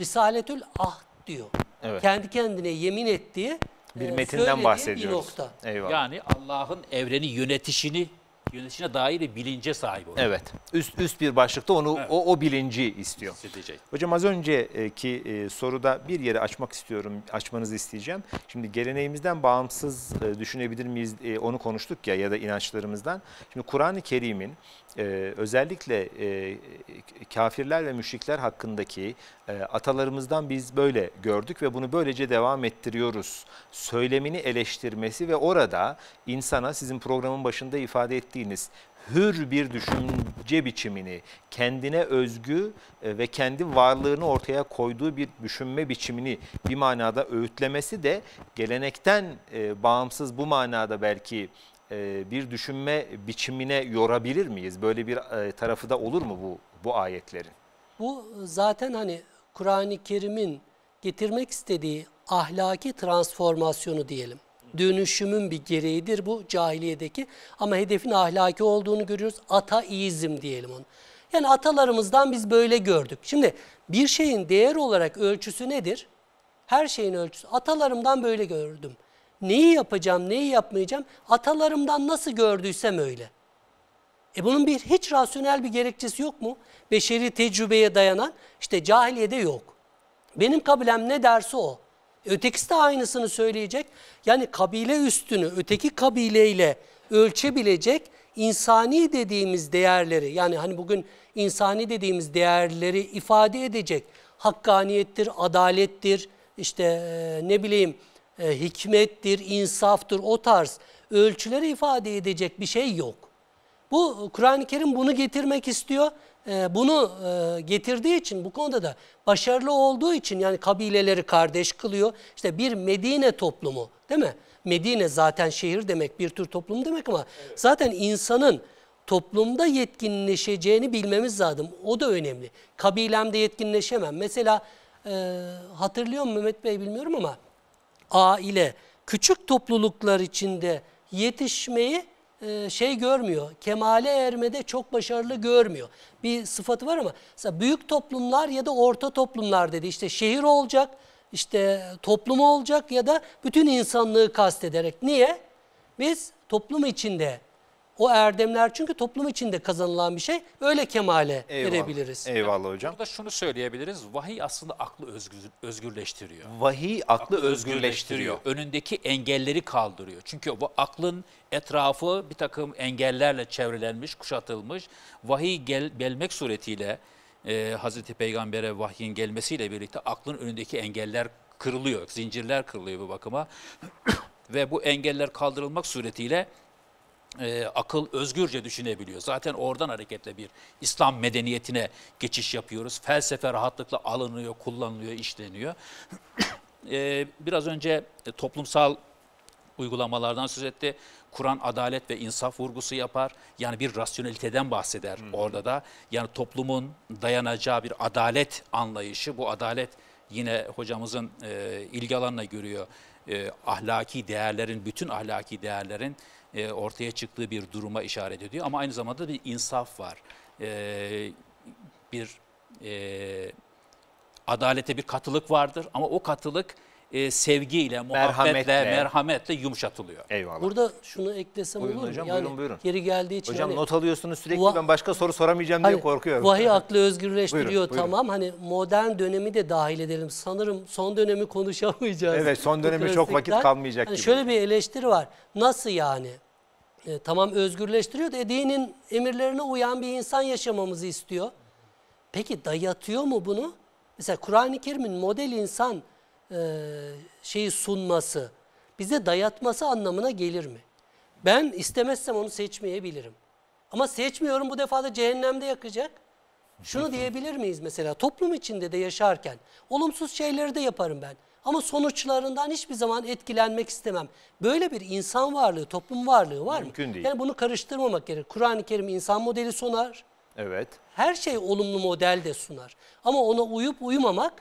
Risaletül Ahd diyor. Evet. Kendi kendine yemin ettiği bir e, metinden bahsediyoruz. Bir nokta. Eyvallah. Yani Allah'ın evreni yönetişini yönetişine dair bir bilince sahip oluyor. Evet. Üst üst bir başlıkta onu evet. o, o bilinci istiyor. Hissedecek. Hocam az önceki e, soruda bir yere açmak istiyorum. Açmanızı isteyeceğim. Şimdi geleneğimizden bağımsız e, düşünebilir miyiz? Onu konuştuk ya ya da inançlarımızdan. Şimdi Kur'an-ı Kerim'in e, özellikle e, kafirler ve müşrikler hakkındaki e, atalarımızdan biz böyle gördük ve bunu böylece devam ettiriyoruz. Söylemini eleştirmesi ve orada insana sizin programın başında ifade ettiğiniz hür bir düşünce biçimini, kendine özgü e, ve kendi varlığını ortaya koyduğu bir düşünme biçimini bir manada öğütlemesi de gelenekten e, bağımsız bu manada belki e, bir düşünme biçimine yorabilir miyiz? Böyle bir e, tarafı da olur mu bu bu ayetlerin? Bu zaten hani Kur'an-ı Kerim'in getirmek istediği ahlaki transformasyonu diyelim. Dönüşümün bir gereğidir bu cahiliyedeki ama hedefin ahlaki olduğunu görüyoruz. Ataizm diyelim onu. Yani atalarımızdan biz böyle gördük. Şimdi bir şeyin değer olarak ölçüsü nedir? Her şeyin ölçüsü. Atalarımdan böyle gördüm. Neyi yapacağım, neyi yapmayacağım? Atalarımdan nasıl gördüysem öyle. E bunun bir hiç rasyonel bir gerekçesi yok mu? Beşeri tecrübeye dayanan işte cahiliyede yok. Benim kabilem ne derse o. Ötekisi de aynısını söyleyecek. Yani kabile üstünü öteki kabileyle ölçebilecek insani dediğimiz değerleri yani hani bugün insani dediğimiz değerleri ifade edecek hakkaniyettir, adalettir, işte ne bileyim e, hikmettir, insaftır o tarz ölçüleri ifade edecek bir şey yok. Bu Kur'an-ı Kerim bunu getirmek istiyor. E, bunu e, getirdiği için bu konuda da başarılı olduğu için yani kabileleri kardeş kılıyor. İşte bir Medine toplumu değil mi? Medine zaten şehir demek bir tür toplum demek ama evet. zaten insanın toplumda yetkinleşeceğini bilmemiz lazım. O da önemli. Kabilemde yetkinleşemem. Mesela e, hatırlıyor mu Mehmet Bey bilmiyorum ama aile, küçük topluluklar içinde yetişmeyi e, şey görmüyor, kemale ermede çok başarılı görmüyor. Bir sıfatı var ama mesela büyük toplumlar ya da orta toplumlar dedi İşte şehir olacak, işte toplum olacak ya da bütün insanlığı kastederek. Niye? Biz toplum içinde o erdemler çünkü toplum içinde kazanılan bir şey. Öyle kemale Eyvallah. erebiliriz. Eyvallah hocam. Burada şunu söyleyebiliriz. Vahiy aslında aklı özgür, özgürleştiriyor. Vahiy aklı, aklı özgürleştiriyor. özgürleştiriyor. Önündeki engelleri kaldırıyor. Çünkü bu aklın etrafı bir takım engellerle çevrelenmiş, kuşatılmış. Vahiy gel, gelmek suretiyle e, Hazreti Peygamber'e vahyin gelmesiyle birlikte aklın önündeki engeller kırılıyor, zincirler kırılıyor bu bakıma. Ve bu engeller kaldırılmak suretiyle e, akıl özgürce düşünebiliyor. Zaten oradan hareketle bir İslam medeniyetine geçiş yapıyoruz. Felsefe rahatlıkla alınıyor, kullanılıyor, işleniyor. e, biraz önce e, toplumsal uygulamalardan söz etti. Kur'an adalet ve insaf vurgusu yapar. Yani bir rasyoneliteden bahseder hmm. orada da. Yani toplumun dayanacağı bir adalet anlayışı. Bu adalet yine hocamızın e, ilgi alanına görüyor. E, ahlaki değerlerin, bütün ahlaki değerlerin e, ortaya çıktığı bir duruma işaret ediyor. Ama aynı zamanda bir insaf var. E, bir e, adalete bir katılık vardır ama o katılık e, sevgiyle, muhabbetle, merhametle. merhametle yumuşatılıyor. Eyvallah. Burada şunu eklesem buyurun olur mu? Hocam, yani buyurun, buyurun. Geri geldiği için. Hocam hani, not alıyorsunuz sürekli va- ben başka soru soramayacağım hani, diye korkuyorum. Vahiy aklı özgürleştiriyor buyurun, buyurun. tamam. Hani modern dönemi de dahil edelim. Sanırım son dönemi konuşamayacağız. Evet son dönemi çok vakit kalmayacak hani gibi. Şöyle bir eleştiri var. Nasıl yani? E, tamam özgürleştiriyor da e, dinin emirlerine uyan bir insan yaşamamızı istiyor. Peki dayatıyor mu bunu? Mesela Kur'an-ı Kerim'in model insan e, şeyi sunması, bize dayatması anlamına gelir mi? Ben istemezsem onu seçmeyebilirim. Ama seçmiyorum bu defa da cehennemde yakacak. Şunu diyebilir miyiz mesela toplum içinde de yaşarken olumsuz şeyleri de yaparım ben. Ama sonuçlarından hiçbir zaman etkilenmek istemem. Böyle bir insan varlığı, toplum varlığı var Mümkün mı? Değil. Yani bunu karıştırmamak gerek. Kur'an-ı Kerim insan modeli sunar. Evet. Her şey olumlu model de sunar. Ama ona uyup uyumamak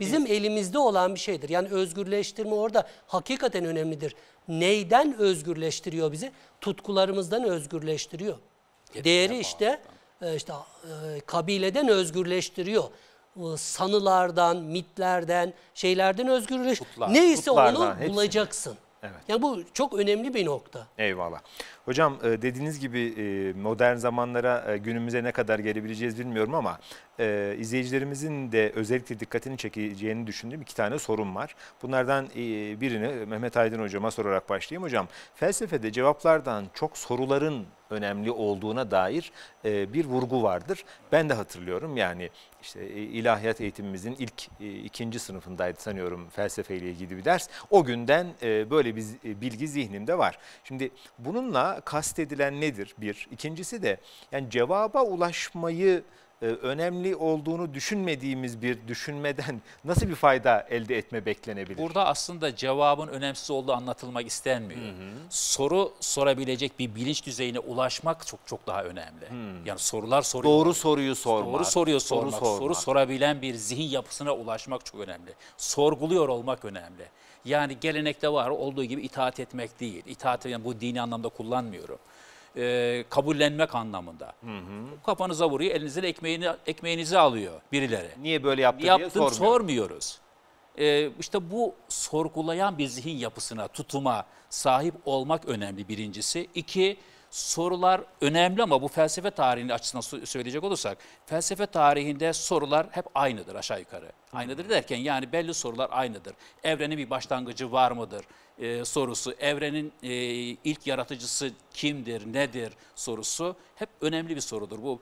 Bizim evet. elimizde olan bir şeydir. Yani özgürleştirme orada hakikaten önemlidir. Neyden özgürleştiriyor bizi? Tutkularımızdan özgürleştiriyor. Kesinlikle Değeri işte e, işte e, kabileden özgürleştiriyor. E, sanılardan, mitlerden, şeylerden özgürleş. Neyse onu bulacaksın. Evet. Yani bu çok önemli bir nokta. Eyvallah. Hocam e, dediğiniz gibi e, modern zamanlara e, günümüze ne kadar gelebileceğiz bilmiyorum ama izleyicilerimizin de özellikle dikkatini çekeceğini düşündüğüm iki tane sorun var. Bunlardan birini Mehmet Aydın hocama sorarak başlayayım. Hocam felsefede cevaplardan çok soruların önemli olduğuna dair bir vurgu vardır. Ben de hatırlıyorum yani işte e, ilahiyat eğitimimizin ilk e, ikinci sınıfındaydı sanıyorum felsefeyle ilgili bir ders. O günden e, böyle bir bilgi zihnimde var. Şimdi bununla kastedilen nedir bir? İkincisi de yani cevaba ulaşmayı e, önemli olduğunu düşünmediğimiz bir düşünmeden nasıl bir fayda elde etme beklenebilir? Burada aslında cevabın önemsiz olduğu anlatılmak istenmiyor. Hı hı. Soru sorabilecek bir bilinç düzeyine ulaşmak çok çok daha önemli. Hı. Yani sorular soruyor. Doğru soruyu sormak. Doğru soruyu sormak. Soru, sormak. soru sorabilen bir zihin yapısına ulaşmak çok önemli. Sorguluyor olmak önemli. Yani gelenekte var olduğu gibi itaat etmek değil. İtaat yani bu dini anlamda kullanmıyorum e, kabullenmek anlamında. Hı hı. Kafanıza vuruyor, elinizden ekmeğini, ekmeğinizi alıyor birileri. Niye böyle yaptı Yaptım, diye sormuyor. sormuyoruz. E, işte bu sorgulayan bir zihin yapısına, tutuma sahip olmak önemli birincisi. İki, sorular önemli ama bu felsefe tarihinin açısından söyleyecek olursak felsefe tarihinde sorular hep aynıdır aşağı yukarı. Aynıdır derken yani belli sorular aynıdır. Evrenin bir başlangıcı var mıdır? e, sorusu, evrenin e, ilk yaratıcısı kimdir, nedir sorusu hep önemli bir sorudur. Bu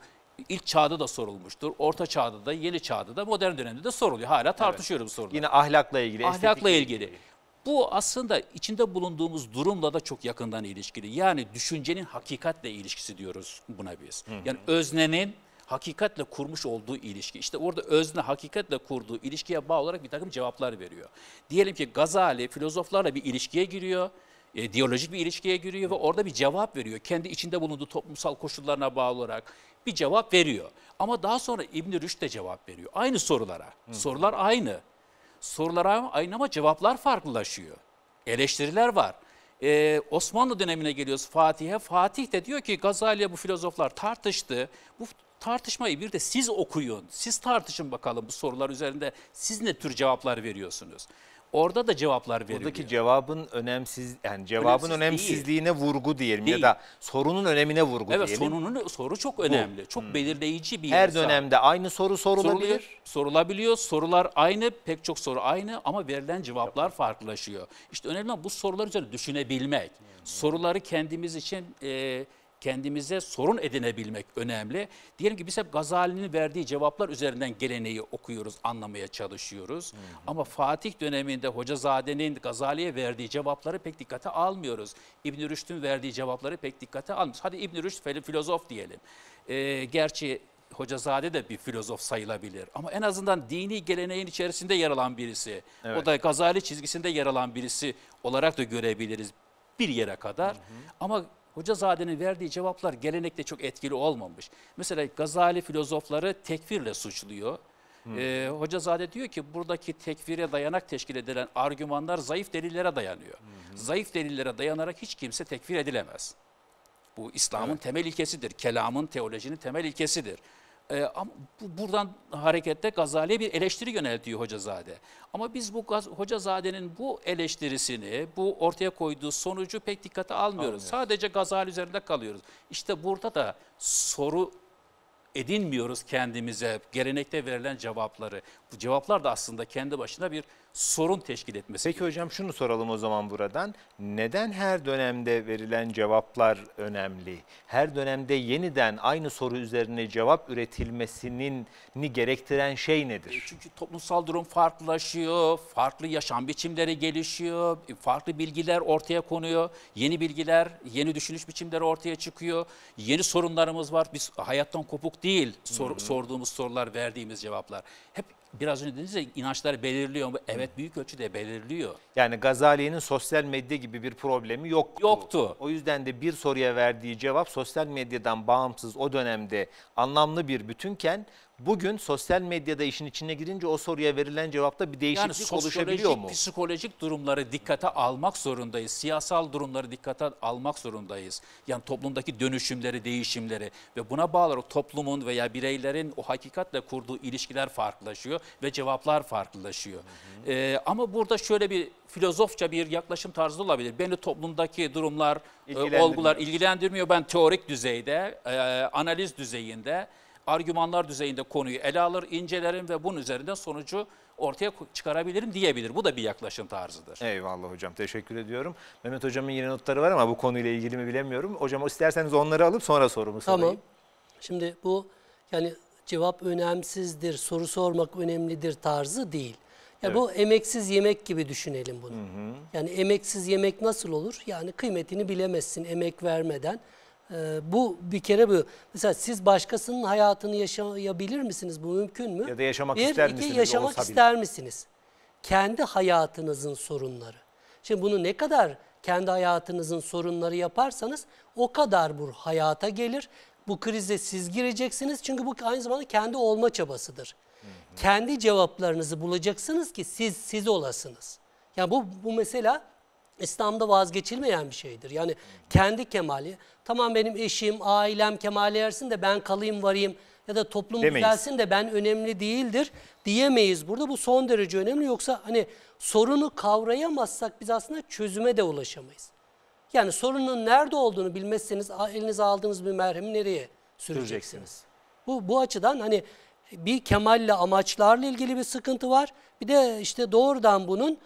ilk çağda da sorulmuştur. Orta çağda da, yeni çağda da, modern dönemde de soruluyor. Hala tartışıyorum evet. bu soruları. Yine ahlakla ilgili, ahlakla ilgili. ilgili. Bu aslında içinde bulunduğumuz durumla da çok yakından ilişkili. Yani düşüncenin hakikatle ilişkisi diyoruz buna biz. Hı hı. Yani öznenin hakikatle kurmuş olduğu ilişki. İşte orada özne hakikatle kurduğu ilişkiye bağlı olarak bir takım cevaplar veriyor. Diyelim ki Gazali filozoflarla bir ilişkiye giriyor e, diyolojik bir ilişkiye giriyor ve orada bir cevap veriyor. Kendi içinde bulunduğu toplumsal koşullarına bağlı olarak bir cevap veriyor. Ama daha sonra İbn Rüşd de cevap veriyor. Aynı sorulara. Hı. Sorular aynı. Sorular aynı ama cevaplar farklılaşıyor. Eleştiriler var. Ee, Osmanlı dönemine geliyoruz Fatih'e. Fatih de diyor ki Gazali'ye bu filozoflar tartıştı. Bu tartışmayı bir de siz okuyun. Siz tartışın bakalım bu sorular üzerinde siz ne tür cevaplar veriyorsunuz? Orada da cevaplar veriliyor. Buradaki cevabın önemsiz yani cevabın önemsiz önemsizliğine değil. vurgu diyelim değil. ya da sorunun önemine vurgu evet, diyelim. Evet sorunun soru çok önemli. Bu. Çok hmm. belirleyici bir Her insan. dönemde aynı soru sorulabilir. Soruluyor, sorulabiliyor. Sorular aynı, pek çok soru aynı ama verilen cevaplar Yok. farklılaşıyor. İşte önemli olan bu sorular üzerine düşünebilmek. Hmm. Soruları kendimiz için e, kendimize sorun edinebilmek önemli. Diyelim ki biz hep Gazali'nin verdiği cevaplar üzerinden geleneği okuyoruz, anlamaya çalışıyoruz. Hı hı. Ama Fatih döneminde hoca zade'nin Gazali'ye verdiği cevapları pek dikkate almıyoruz. İbn Rüşd'ün verdiği cevapları pek dikkate almıyoruz. Hadi İbn Rüşd filozof diyelim. Ee, gerçi zade de bir filozof sayılabilir ama en azından dini geleneğin içerisinde yer alan birisi. Evet. O da Gazali çizgisinde yer alan birisi olarak da görebiliriz bir yere kadar. Hı hı. Ama Hocazade'nin verdiği cevaplar gelenekte çok etkili olmamış. Mesela Gazali filozofları tekfirle suçluyor. Hmm. Ee, Hocazade diyor ki buradaki tekfire dayanak teşkil edilen argümanlar zayıf delillere dayanıyor. Hmm. Zayıf delillere dayanarak hiç kimse tekfir edilemez. Bu İslam'ın evet. temel ilkesidir. Kelamın, teolojinin temel ilkesidir. E, bu, buradan harekette Gazali'ye bir eleştiri yöneltiyor Hocazade. Ama biz bu Gaz, Hocazade'nin bu eleştirisini, bu ortaya koyduğu sonucu pek dikkate almıyoruz. Almıyoruz. Sadece Gazali üzerinde kalıyoruz. İşte burada da soru edinmiyoruz kendimize, gelenekte verilen cevapları. Bu cevaplar da aslında kendi başına bir sorun teşkil etmesi. Peki hocam şunu soralım o zaman buradan. Neden her dönemde verilen cevaplar önemli? Her dönemde yeniden aynı soru üzerine cevap üretilmesinin ni gerektiren şey nedir? E, çünkü toplumsal durum farklılaşıyor, farklı yaşam biçimleri gelişiyor, e, farklı bilgiler ortaya konuyor, yeni bilgiler, yeni düşünüş biçimleri ortaya çıkıyor. Yeni sorunlarımız var. Biz hayattan kopuk değil sor, hmm. sorduğumuz sorular, verdiğimiz cevaplar. Hep Biraz önce dediniz ya inançlar belirliyor mu? Evet büyük ölçüde belirliyor. Yani Gazali'nin sosyal medya gibi bir problemi yoktu. Yoktu. O yüzden de bir soruya verdiği cevap sosyal medyadan bağımsız o dönemde anlamlı bir bütünken Bugün sosyal medyada işin içine girince o soruya verilen cevapta bir değişiklik yani sosyolojik, oluşabiliyor mu? psikolojik durumları dikkate almak zorundayız. Siyasal durumları dikkate almak zorundayız. Yani toplumdaki dönüşümleri, değişimleri ve buna bağlı o toplumun veya bireylerin o hakikatle kurduğu ilişkiler farklılaşıyor ve cevaplar farklılaşıyor. Hı hı. Ee, ama burada şöyle bir filozofça bir yaklaşım tarzı olabilir. Beni toplumdaki durumlar, e, olgular ilgilendirmiyor. Ben teorik düzeyde, e, analiz düzeyinde argümanlar düzeyinde konuyu ele alır, incelerim ve bunun üzerinden sonucu ortaya çıkarabilirim diyebilir. Bu da bir yaklaşım tarzıdır. Eyvallah hocam teşekkür ediyorum. Mehmet hocamın yeni notları var ama bu konuyla ilgili mi bilemiyorum. Hocam isterseniz onları alıp sonra sorumu sorayım. Tamam. Şimdi bu yani cevap önemsizdir, soru sormak önemlidir tarzı değil. Ya evet. bu emeksiz yemek gibi düşünelim bunu. Hı hı. Yani emeksiz yemek nasıl olur? Yani kıymetini bilemezsin emek vermeden. Ee, bu bir kere bu. Mesela siz başkasının hayatını yaşayabilir misiniz? Bu mümkün mü? Ya da yaşamak bir, ister misiniz? iki, yaşamak ister misiniz? Kendi hayatınızın sorunları. Şimdi bunu ne kadar kendi hayatınızın sorunları yaparsanız o kadar bu hayata gelir. Bu krize siz gireceksiniz çünkü bu aynı zamanda kendi olma çabasıdır. Hı hı. Kendi cevaplarınızı bulacaksınız ki siz siz olasınız. Yani bu, bu mesela İslam'da vazgeçilmeyen bir şeydir. Yani kendi kemali, tamam benim eşim, ailem kemale ersin de ben kalayım varayım ya da toplum Demeyiz. düzelsin de ben önemli değildir diyemeyiz burada. Bu son derece önemli yoksa hani sorunu kavrayamazsak biz aslında çözüme de ulaşamayız. Yani sorunun nerede olduğunu bilmezseniz elinize aldığınız bir merhemi nereye süreceksiniz? Bu, bu açıdan hani bir kemalle amaçlarla ilgili bir sıkıntı var. Bir de işte doğrudan bunun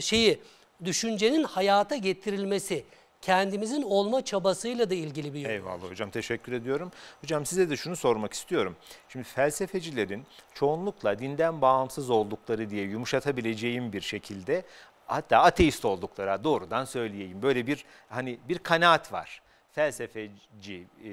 şeyi düşüncenin hayata getirilmesi kendimizin olma çabasıyla da ilgili bir yol. Eyvallah hocam teşekkür ediyorum. Hocam size de şunu sormak istiyorum. Şimdi felsefecilerin çoğunlukla dinden bağımsız oldukları diye yumuşatabileceğim bir şekilde hatta ateist oldukları doğrudan söyleyeyim. Böyle bir hani bir kanaat var felsefeci e,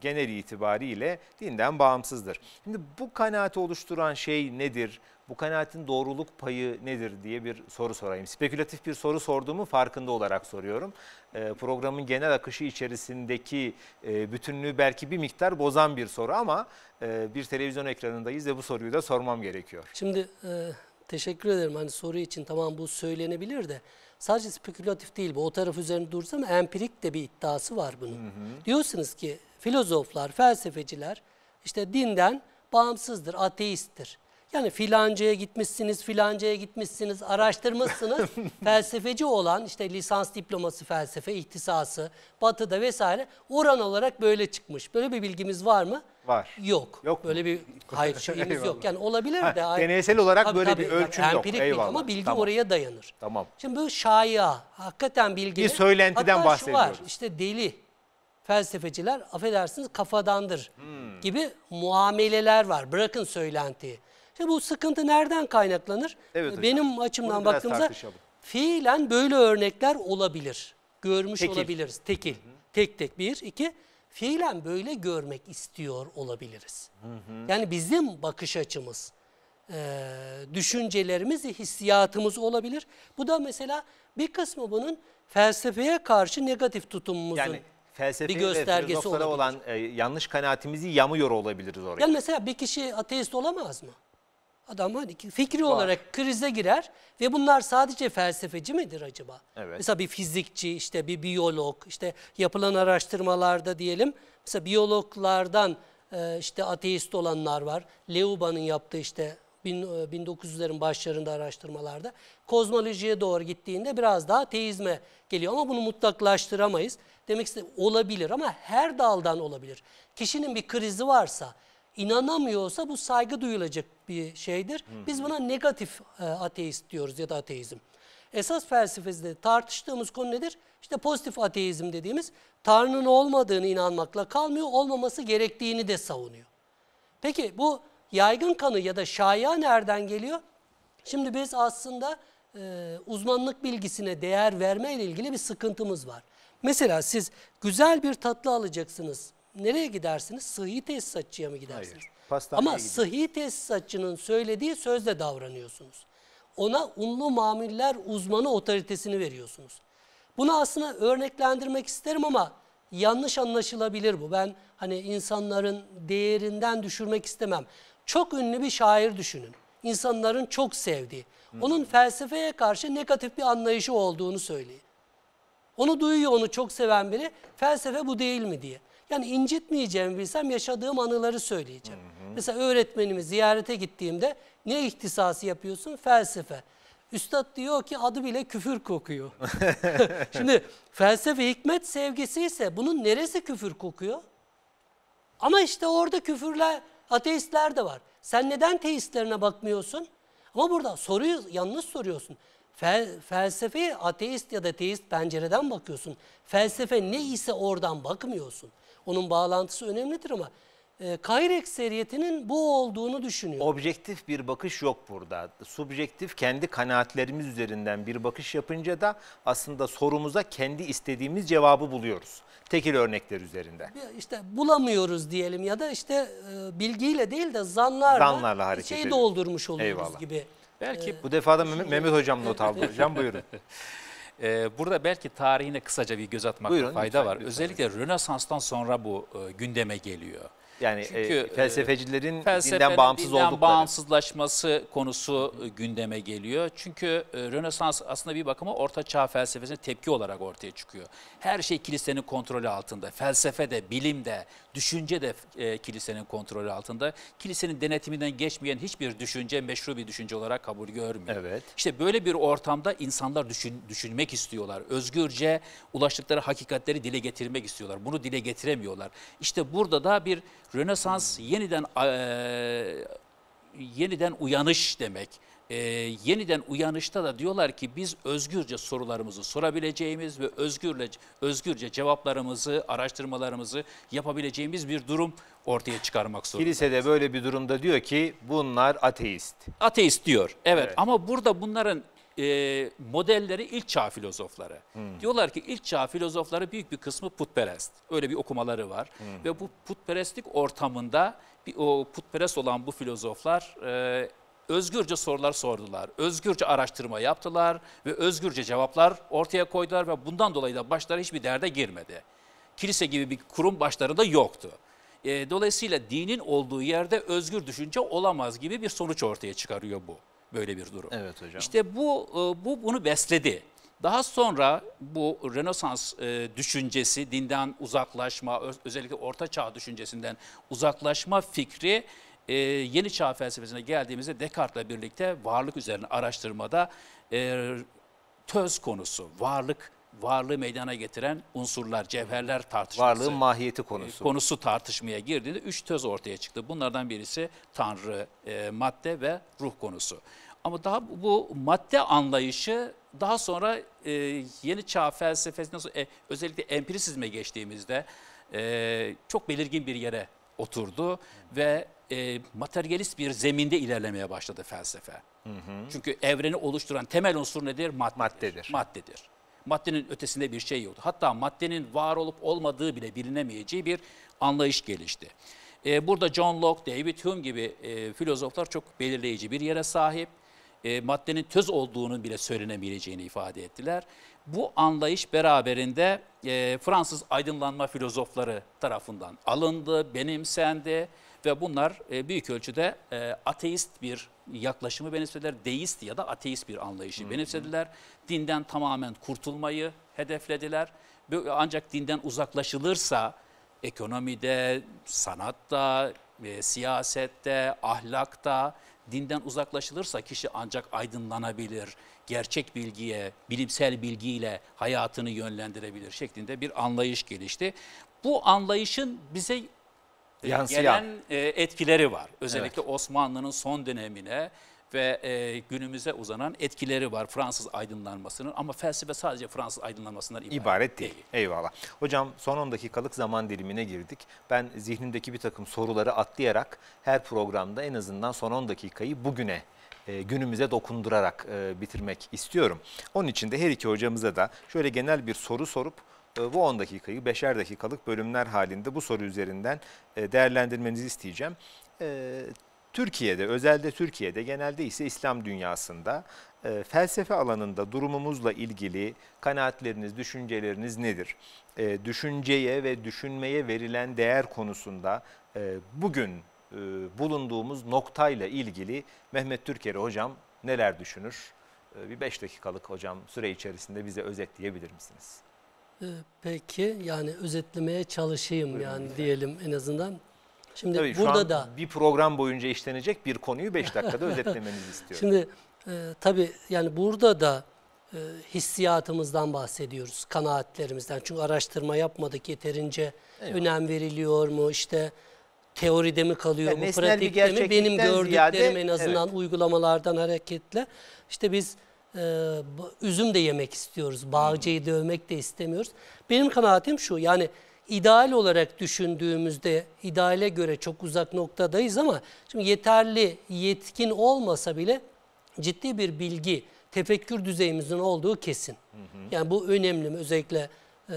genel itibariyle dinden bağımsızdır. Şimdi bu kanaati oluşturan şey nedir? Bu kanaatin doğruluk payı nedir diye bir soru sorayım. Spekülatif bir soru sorduğumu farkında olarak soruyorum. E, programın genel akışı içerisindeki e, bütünlüğü belki bir miktar bozan bir soru ama e, bir televizyon ekranındayız ve bu soruyu da sormam gerekiyor. Şimdi e, teşekkür ederim hani soru için tamam bu söylenebilir de sadece spekülatif değil bu o taraf üzerinde dursa ama empirik de bir iddiası var bunun. Hı hı. Diyorsunuz ki filozoflar, felsefeciler işte dinden bağımsızdır, ateisttir. Yani filancaya gitmişsiniz, filancaya gitmişsiniz, araştırmışsınız. Felsefeci olan işte lisans diploması felsefe, ihtisası, batıda vesaire oran olarak böyle çıkmış. Böyle bir bilgimiz var mı? Var. Yok. Yok böyle mu? bir hayır şeyimiz yok. Yani olabilir de. Ha, deneysel olarak tabii, böyle tabii, bir ölçüm yani, yok. Eyvallah. Ama bilgi tamam. oraya dayanır. Tamam. Şimdi bu şaya hakikaten bilgi. Bir söylentiden Hatta bahsediyoruz. Hatta var işte deli felsefeciler affedersiniz kafadandır hmm. gibi muameleler var. Bırakın söylentiyi. E bu sıkıntı nereden kaynaklanır? Evet e, hocam. Benim açımdan Bunu baktığımızda fiilen böyle örnekler olabilir. Görmüş Tekil. olabiliriz. Tekil. Tek tek bir, iki. Fiilen böyle görmek istiyor olabiliriz. Hı hı. Yani bizim bakış açımız, e, düşüncelerimiz, hissiyatımız olabilir. Bu da mesela bir kısmı bunun felsefeye karşı negatif tutumumuzun yani felsefi bir göstergesi ve olabilir. olan e, yanlış kanaatimizi yamıyor olabiliriz oraya. Yani mesela bir kişi ateist olamaz mı? Adam hani fikri Var. olarak krize girer ve bunlar sadece felsefeci midir acaba? Evet. Mesela bir fizikçi, işte bir biyolog, işte yapılan araştırmalarda diyelim. Mesela biyologlardan e, işte ateist olanlar var. Leuba'nın yaptığı işte 1900'lerin e, başlarında araştırmalarda kozmolojiye doğru gittiğinde biraz daha teizme geliyor ama bunu mutlaklaştıramayız. Demek ki olabilir ama her daldan olabilir. Kişinin bir krizi varsa inanamıyorsa bu saygı duyulacak bir şeydir. Biz buna negatif e, ateist diyoruz ya da ateizm. Esas felsefesinde tartıştığımız konu nedir? İşte pozitif ateizm dediğimiz Tanrı'nın olmadığını inanmakla kalmıyor, olmaması gerektiğini de savunuyor. Peki bu yaygın kanı ya da şaya nereden geliyor? Şimdi biz aslında e, uzmanlık bilgisine değer verme ile ilgili bir sıkıntımız var. Mesela siz güzel bir tatlı alacaksınız nereye gidersiniz? Sıhhi tesisatçıya mı gidersiniz? Hayır. Ama gidin. sıhhi tesisatçının söylediği sözle davranıyorsunuz. Ona unlu mamiller uzmanı otoritesini veriyorsunuz. Bunu aslında örneklendirmek isterim ama yanlış anlaşılabilir bu. Ben hani insanların değerinden düşürmek istemem. Çok ünlü bir şair düşünün. İnsanların çok sevdiği. Hmm. Onun felsefeye karşı negatif bir anlayışı olduğunu söyleyin. Onu duyuyor onu çok seven biri felsefe bu değil mi diye. Yani incitmeyeceğimi bilsem yaşadığım anıları söyleyeceğim. Hı hı. Mesela öğretmenimi ziyarete gittiğimde ne ihtisası yapıyorsun? Felsefe. Üstad diyor ki adı bile küfür kokuyor. Şimdi felsefe hikmet sevgisi ise bunun neresi küfür kokuyor? Ama işte orada küfürler, ateistler de var. Sen neden teistlerine bakmıyorsun? Ama burada soruyu yanlış soruyorsun. Fel, felsefeye ateist ya da teist pencereden bakıyorsun. Felsefe ne ise oradan bakmıyorsun. Onun bağlantısı önemlidir ama e, gayri ekseriyetinin bu olduğunu düşünüyor. Objektif bir bakış yok burada. Subjektif kendi kanaatlerimiz üzerinden bir bakış yapınca da aslında sorumuza kendi istediğimiz cevabı buluyoruz. Tekil örnekler üzerinde. İşte bulamıyoruz diyelim ya da işte e, bilgiyle değil de zanlarla, zanlarla hareket şey ediyoruz. doldurmuş oluyoruz Eyvallah. gibi. Belki ee, bu defada Mehmet, Mehmet Hocam not aldı. hocam buyurun. Ee, burada belki tarihine kısaca bir göz atmakta Buyurun, fayda lütfen, var. Lütfen. Özellikle Rönesans'tan sonra bu e, gündeme geliyor. Yani e, Çünkü, e, felsefecilerin dinden bağımsız dinden oldukları. bağımsızlaşması konusu e, gündeme geliyor. Çünkü e, Rönesans aslında bir bakıma Orta Çağ felsefesine tepki olarak ortaya çıkıyor. Her şey kilisenin kontrolü altında. Felsefe de, bilim de, düşünce de e, kilisenin kontrolü altında. Kilisenin denetiminden geçmeyen hiçbir düşünce meşru bir düşünce olarak kabul görmüyor. Evet. İşte böyle bir ortamda insanlar düşün, düşünmek istiyorlar. Özgürce ulaştıkları hakikatleri dile getirmek istiyorlar. Bunu dile getiremiyorlar. İşte burada da bir Rönesans yeniden e, yeniden uyanış demek. E, yeniden uyanışta da diyorlar ki biz özgürce sorularımızı sorabileceğimiz ve özgürle özgürce cevaplarımızı, araştırmalarımızı yapabileceğimiz bir durum ortaya çıkarmak zorundayız. Kilisede böyle bir durumda diyor ki bunlar ateist. Ateist diyor. Evet, evet. ama burada bunların e, modelleri ilk çağ filozofları. Hmm. Diyorlar ki ilk çağ filozofları büyük bir kısmı putperest. Öyle bir okumaları var. Hmm. Ve bu putperestlik ortamında bir, o putperest olan bu filozoflar e, özgürce sorular sordular. Özgürce araştırma yaptılar ve özgürce cevaplar ortaya koydular ve bundan dolayı da başları hiçbir derde girmedi. Kilise gibi bir kurum başlarında yoktu. E, dolayısıyla dinin olduğu yerde özgür düşünce olamaz gibi bir sonuç ortaya çıkarıyor bu böyle bir durum. Evet hocam. İşte bu, e, bu bunu besledi. Daha sonra bu Rönesans e, düşüncesi, dinden uzaklaşma, özellikle Orta Çağ düşüncesinden uzaklaşma fikri e, Yeni Çağ felsefesine geldiğimizde Descartes'le birlikte varlık üzerine araştırmada töz konusu, varlık varlığı meydana getiren unsurlar, cevherler tartışması. Varlığın mahiyeti konusu. E, konusu tartışmaya girdiğinde üç töz ortaya çıktı. Bunlardan birisi tanrı, e, madde ve ruh konusu. Ama daha bu madde anlayışı daha sonra e, yeni çağ felsefesinde e, özellikle empirisizme geçtiğimizde e, çok belirgin bir yere oturdu ve e, materyalist bir zeminde ilerlemeye başladı felsefe. Hı hı. Çünkü evreni oluşturan temel unsur nedir? Maddedir. Maddedir. Maddedir maddenin ötesinde bir şey yoktu. Hatta maddenin var olup olmadığı bile bilinemeyeceği bir anlayış gelişti. E, burada John Locke, David Hume gibi e, filozoflar çok belirleyici bir yere sahip. E, maddenin töz olduğunun bile söylenemeyeceğini ifade ettiler. Bu anlayış beraberinde e, Fransız aydınlanma filozofları tarafından alındı, benimsendi ve bunlar e, büyük ölçüde e, ateist bir yaklaşımı benimsediler. Deist ya da ateist bir anlayışı hmm. benimsediler. Dinden tamamen kurtulmayı hedeflediler. Ancak dinden uzaklaşılırsa ekonomide, sanatta, e, siyasette, ahlakta dinden uzaklaşılırsa kişi ancak aydınlanabilir, gerçek bilgiye, bilimsel bilgiyle hayatını yönlendirebilir şeklinde bir anlayış gelişti. Bu anlayışın bize e, yansıyan gelen e, etkileri var. Özellikle evet. Osmanlı'nın son dönemine ve e, günümüze uzanan etkileri var Fransız aydınlanmasının ama felsefe sadece Fransız aydınlanmasından ibaret, ibaret değil. değil. Eyvallah. Hocam son 10 dakikalık zaman dilimine girdik. Ben zihnimdeki bir takım soruları atlayarak her programda en azından son 10 dakikayı bugüne e, günümüze dokundurarak bitirmek istiyorum. Onun için de her iki hocamıza da şöyle genel bir soru sorup e, bu 10 dakikayı 5'er dakikalık bölümler halinde bu soru üzerinden e, değerlendirmenizi isteyeceğim. E, Türkiye'de, özelde Türkiye'de, genelde ise İslam dünyasında felsefe alanında durumumuzla ilgili kanaatleriniz, düşünceleriniz nedir? düşünceye ve düşünmeye verilen değer konusunda bugün bulunduğumuz noktayla ilgili Mehmet Türkeri hocam neler düşünür? bir 5 dakikalık hocam süre içerisinde bize özetleyebilir misiniz? Ee, peki yani özetlemeye çalışayım Buyurun yani diyelim en azından. Şimdi Tabii, burada şu an da bir program boyunca işlenecek bir konuyu 5 dakikada özetlemenizi istiyorum. Şimdi e, tabii yani burada da e, hissiyatımızdan bahsediyoruz, kanaatlerimizden. Çünkü araştırma yapmadık yeterince Eyvallah. önem veriliyor mu işte teoride mi kalıyor yani mu, pratikte mi? Benim gördüklerim ziyade, en azından evet. uygulamalardan hareketle işte biz e, üzüm de yemek istiyoruz. Bağcayı hmm. dövmek de istemiyoruz. Benim kanaatim şu yani ideal olarak düşündüğümüzde ideale göre çok uzak noktadayız ama şimdi yeterli yetkin olmasa bile ciddi bir bilgi, tefekkür düzeyimizin olduğu kesin. Hı hı. Yani bu önemli özellikle e,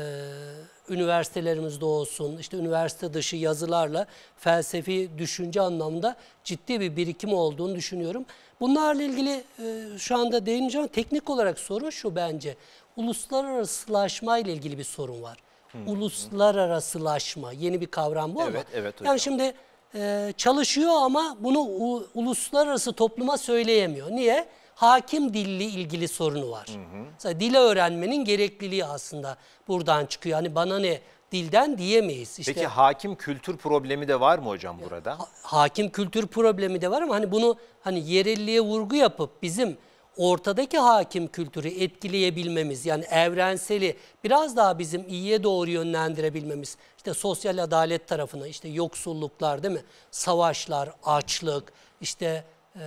üniversitelerimizde olsun, işte üniversite dışı yazılarla felsefi düşünce anlamında ciddi bir birikim olduğunu düşünüyorum. Bunlarla ilgili e, şu anda değineceğim ama teknik olarak sorun şu bence. Uluslararasılaşma ile ilgili bir sorun var. Hmm. Uluslararasılaşma yeni bir kavram bu evet, ama. Evet, hocam. Yani şimdi e, çalışıyor ama bunu u, uluslararası topluma söyleyemiyor. Niye? Hakim dilli ilgili sorunu var. Hı hı. Mesela dil öğrenmenin gerekliliği aslında buradan çıkıyor. Hani bana ne dilden diyemeyiz. İşte, Peki hakim kültür problemi de var mı hocam burada? Ha, hakim kültür problemi de var ama hani bunu hani yerelliğe vurgu yapıp bizim ortadaki hakim kültürü etkileyebilmemiz yani evrenseli biraz daha bizim iyiye doğru yönlendirebilmemiz işte sosyal adalet tarafına işte yoksulluklar değil mi savaşlar açlık işte e,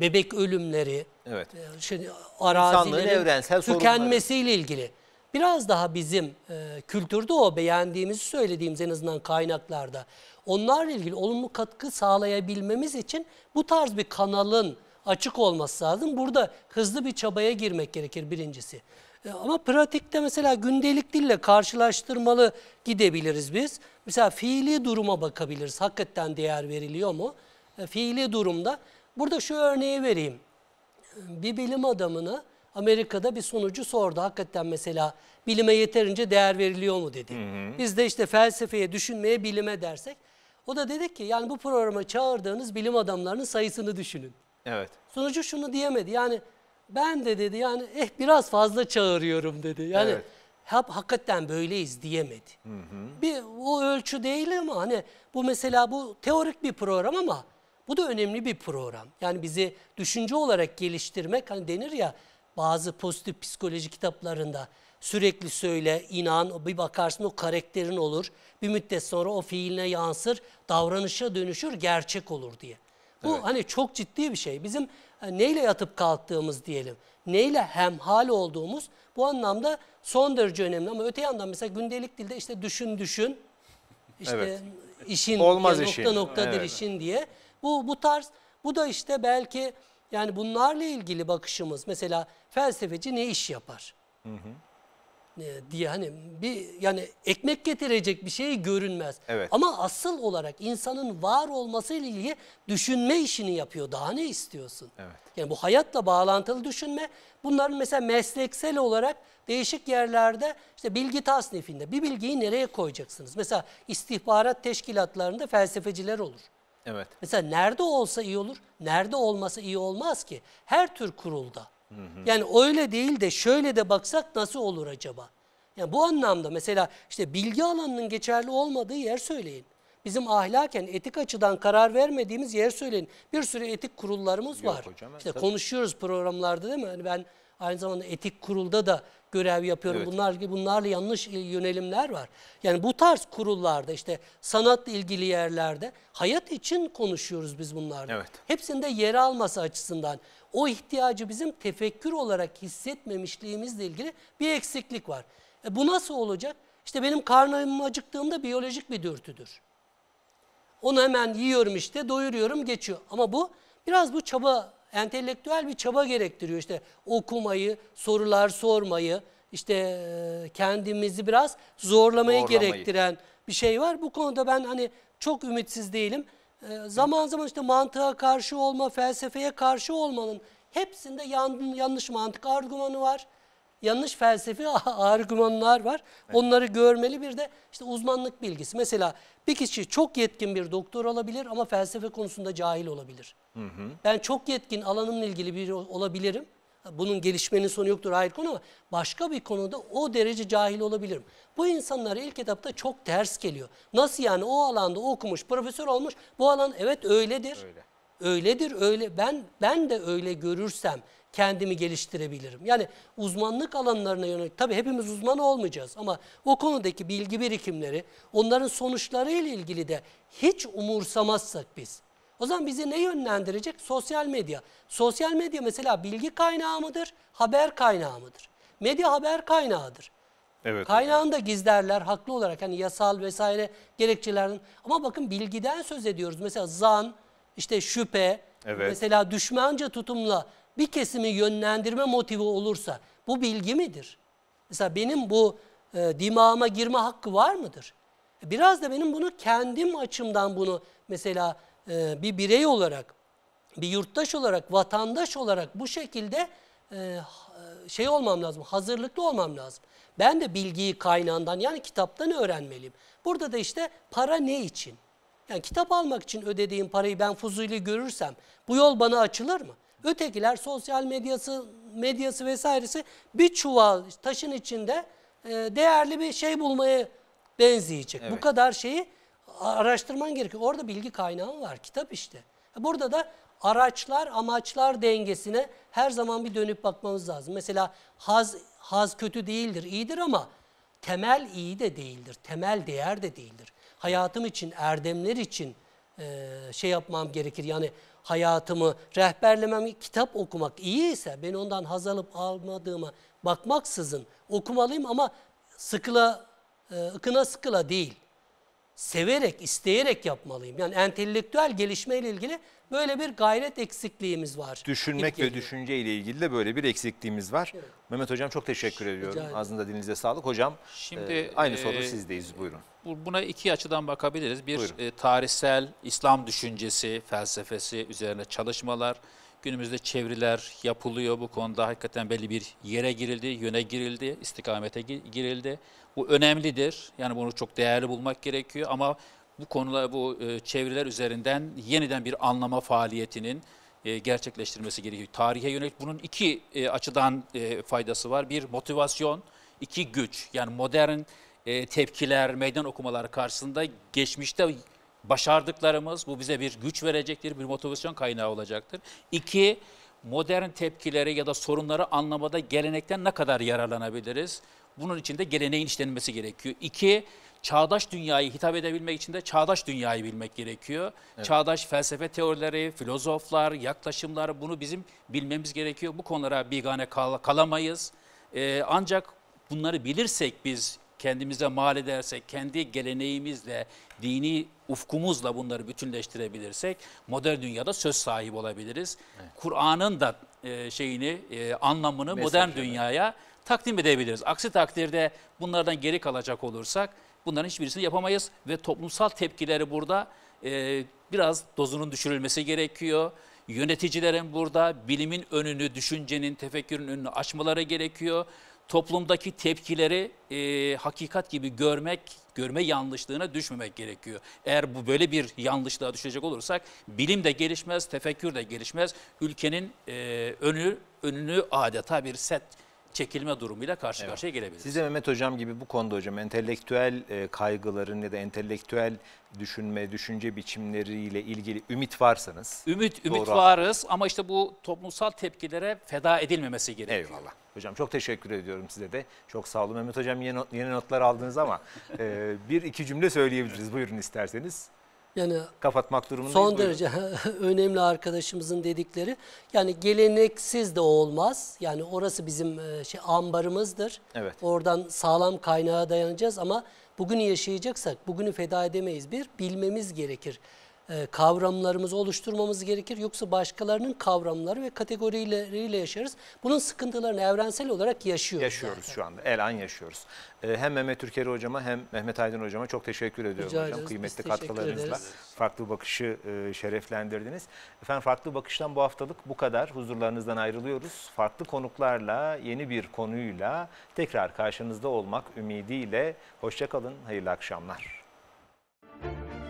bebek ölümleri evet. e, şimdi şey, arazilerin evrensel tükenmesiyle ilgili biraz daha bizim e, kültürde o beğendiğimizi söylediğimiz en azından kaynaklarda onlarla ilgili olumlu katkı sağlayabilmemiz için bu tarz bir kanalın açık olması lazım. Burada hızlı bir çabaya girmek gerekir birincisi. E, ama pratikte mesela gündelik dille karşılaştırmalı gidebiliriz biz. Mesela fiili duruma bakabiliriz. Hakikaten değer veriliyor mu? E, fiili durumda. Burada şu örneği vereyim. E, bir bilim adamını Amerika'da bir sonucu sordu. Hakikaten mesela bilime yeterince değer veriliyor mu dedi. Hı hı. Biz de işte felsefeye, düşünmeye, bilime dersek. O da dedi ki yani bu programa çağırdığınız bilim adamlarının sayısını düşünün. Evet. Sonucu şunu diyemedi. Yani ben de dedi yani eh biraz fazla çağırıyorum dedi. Yani evet. hep hakikaten böyleyiz diyemedi. Hı hı. Bir o ölçü değil ama hani bu mesela bu teorik bir program ama bu da önemli bir program. Yani bizi düşünce olarak geliştirmek hani denir ya bazı pozitif psikoloji kitaplarında sürekli söyle, inan, bir bakarsın o karakterin olur. Bir müddet sonra o fiiline yansır, davranışa dönüşür, gerçek olur diye. Bu evet. hani çok ciddi bir şey. Bizim e, neyle yatıp kalktığımız diyelim, neyle hemhal olduğumuz bu anlamda son derece önemli. Ama öte yandan mesela gündelik dilde işte düşün düşün, işte evet. işin Olmaz diye, işi. nokta noktadır evet. işin diye. Bu, bu tarz, bu da işte belki yani bunlarla ilgili bakışımız mesela felsefeci ne iş yapar? Hı hı. diye hani bir yani ekmek getirecek bir şey görünmez. Evet. Ama asıl olarak insanın var olması ile ilgili düşünme işini yapıyor. Daha ne istiyorsun? Evet. Yani bu hayatla bağlantılı düşünme. Bunların mesela mesleksel olarak değişik yerlerde işte bilgi tasnifinde bir bilgiyi nereye koyacaksınız? Mesela istihbarat teşkilatlarında felsefeciler olur. Evet. Mesela nerede olsa iyi olur, nerede olmasa iyi olmaz ki. Her tür kurulda. Hı hı. Yani öyle değil de şöyle de baksak nasıl olur acaba? Yani bu anlamda mesela işte bilgi alanının geçerli olmadığı yer söyleyin. Bizim ahlaken etik açıdan karar vermediğimiz yer söyleyin. Bir sürü etik kurullarımız Yok var. Hocam, işte tabii. konuşuyoruz programlarda değil mi? Yani ben Aynı zamanda etik kurulda da görev yapıyorum. Evet. Bunlar gibi bunlarla yanlış e, yönelimler var. Yani bu tarz kurullarda işte sanatla ilgili yerlerde hayat için konuşuyoruz biz bunlarda. Evet. Hepsinde yer alması açısından o ihtiyacı bizim tefekkür olarak hissetmemişliğimizle ilgili bir eksiklik var. E bu nasıl olacak? İşte benim karnım acıktığımda biyolojik bir dürtüdür. Onu hemen yiyorum işte, doyuruyorum, geçiyor. Ama bu biraz bu çaba entelektüel bir çaba gerektiriyor. İşte okumayı, sorular sormayı, işte kendimizi biraz zorlamayı, zorlamayı. gerektiren bir şey var. Bu konuda ben hani çok ümitsiz değilim. zaman zaman işte mantığa karşı olma, felsefeye karşı olmanın hepsinde yanlış mantık argümanı var yanlış felsefi argümanlar var. Evet. Onları görmeli bir de işte uzmanlık bilgisi. Mesela bir kişi çok yetkin bir doktor olabilir ama felsefe konusunda cahil olabilir. Hı hı. Ben çok yetkin alanımla ilgili biri olabilirim. Bunun gelişmenin sonu yoktur ayrı konu ama başka bir konuda o derece cahil olabilirim. Bu insanlara ilk etapta çok ters geliyor. Nasıl yani o alanda okumuş, profesör olmuş bu alan evet öyledir. Öyle. Öyledir öyle ben ben de öyle görürsem kendimi geliştirebilirim. Yani uzmanlık alanlarına yönelik, tabii hepimiz uzman olmayacağız ama o konudaki bilgi birikimleri, onların sonuçları ile ilgili de hiç umursamazsak biz. O zaman bizi ne yönlendirecek? Sosyal medya. Sosyal medya mesela bilgi kaynağı mıdır, haber kaynağı mıdır? Medya haber kaynağıdır. Evet. Kaynağını da gizlerler haklı olarak hani yasal vesaire gerekçelerin. Ama bakın bilgiden söz ediyoruz. Mesela zan, işte şüphe, evet. mesela düşmanca tutumla bir kesimi yönlendirme motivi olursa bu bilgi midir? Mesela benim bu e, dimağıma girme hakkı var mıdır? E, biraz da benim bunu kendim açımdan bunu mesela e, bir birey olarak, bir yurttaş olarak, vatandaş olarak bu şekilde e, e, şey olmam lazım, hazırlıklı olmam lazım. Ben de bilgiyi kaynağından yani kitaptan öğrenmeliyim. Burada da işte para ne için? Yani kitap almak için ödediğim parayı ben fuzuli görürsem bu yol bana açılır mı? Ötekiler sosyal medyası, medyası vesairesi bir çuval taşın içinde e, değerli bir şey bulmaya benzeyecek. Evet. Bu kadar şeyi araştırman gerekiyor. Orada bilgi kaynağı var, kitap işte. Burada da araçlar, amaçlar dengesine her zaman bir dönüp bakmamız lazım. Mesela haz, haz kötü değildir, iyidir ama temel iyi de değildir, temel değer de değildir. Hayatım için, erdemler için e, şey yapmam gerekir. Yani hayatımı rehberlemem, kitap okumak iyi ise ben ondan haz alıp almadığıma bakmaksızın okumalıyım ama sıkıla, ıkına e, sıkıla değil severek, isteyerek yapmalıyım. Yani entelektüel gelişmeyle ilgili böyle bir gayret eksikliğimiz var. Düşünmek ve düşünce ile ilgili de böyle bir eksikliğimiz var. Evet. Mehmet Hocam çok teşekkür ediyorum. Ağzınıza dilinize sağlık. Hocam Şimdi, e, aynı soru e, sizdeyiz. Buyurun. Buna iki açıdan bakabiliriz. Bir e, tarihsel İslam düşüncesi, felsefesi üzerine çalışmalar. Günümüzde çeviriler yapılıyor bu konuda. Hakikaten belli bir yere girildi, yöne girildi, istikamete girildi. Bu önemlidir. Yani bunu çok değerli bulmak gerekiyor ama bu konular, bu e, çeviriler üzerinden yeniden bir anlama faaliyetinin e, gerçekleştirmesi gerekiyor. Tarihe yönelik bunun iki e, açıdan faydası var. Bir motivasyon, iki güç. Yani modern tepkiler, meydan okumalar karşısında geçmişte başardıklarımız bu bize bir güç verecektir, bir motivasyon kaynağı olacaktır. İki, modern tepkileri ya da sorunları anlamada gelenekten ne kadar yararlanabiliriz? Bunun için de geleneğin işlenmesi gerekiyor. İki, çağdaş dünyayı hitap edebilmek için de çağdaş dünyayı bilmek gerekiyor. Evet. Çağdaş felsefe teorileri, filozoflar, yaklaşımlar bunu bizim bilmemiz gerekiyor. Bu konulara bigane kal kalamayız. Ee, ancak bunları bilirsek biz kendimize mal edersek, kendi geleneğimizle, dini ufkumuzla bunları bütünleştirebilirsek modern dünyada söz sahibi olabiliriz. Evet. Kur'an'ın da e, şeyini, e, anlamını Mesajları. modern dünyaya takdim edebiliriz. Aksi takdirde bunlardan geri kalacak olursak bunların hiçbirisini yapamayız ve toplumsal tepkileri burada e, biraz dozunun düşürülmesi gerekiyor. Yöneticilerin burada bilimin önünü, düşüncenin, tefekkürün önünü açmaları gerekiyor toplumdaki tepkileri e, hakikat gibi görmek, görme yanlışlığına düşmemek gerekiyor. Eğer bu böyle bir yanlışlığa düşecek olursak bilim de gelişmez, tefekkür de gelişmez. Ülkenin e, önü önünü adeta bir set çekilme durumuyla karşı evet. karşıya gelebiliriz. Siz de Mehmet Hocam gibi bu konuda hocam entelektüel e, kaygıların ya da entelektüel düşünme, düşünce biçimleriyle ilgili ümit varsanız. Ümit, ümit doğru. varız ama işte bu toplumsal tepkilere feda edilmemesi gerekiyor. Eyvallah. Hocam çok teşekkür ediyorum size de. Çok sağ olun Mehmet Hocam yeni, yeni notlar aldınız ama e, bir iki cümle söyleyebiliriz. Buyurun isterseniz. Yani kapatmak durumunda Son derece önemli arkadaşımızın dedikleri. Yani geleneksiz de olmaz. Yani orası bizim e, şey ambarımızdır. Evet. Oradan sağlam kaynağa dayanacağız ama bugünü yaşayacaksak bugünü feda edemeyiz. Bir bilmemiz gerekir. E, kavramlarımızı oluşturmamız gerekir. Yoksa başkalarının kavramları ve kategorileriyle yaşarız. Bunun sıkıntılarını evrensel olarak yaşıyoruz. Yaşıyoruz zaten. şu anda. Elan yaşıyoruz. E, hem Mehmet Türker hocama hem Mehmet Aydın hocama çok teşekkür ediyorum Rica hocam. Ederiz. Kıymetli katkılarınızla farklı bakışı e, şereflendirdiniz. Efendim farklı bakıştan bu haftalık bu kadar. Huzurlarınızdan ayrılıyoruz. Farklı konuklarla, yeni bir konuyla tekrar karşınızda olmak ümidiyle hoşçakalın. Hayırlı akşamlar. Müzik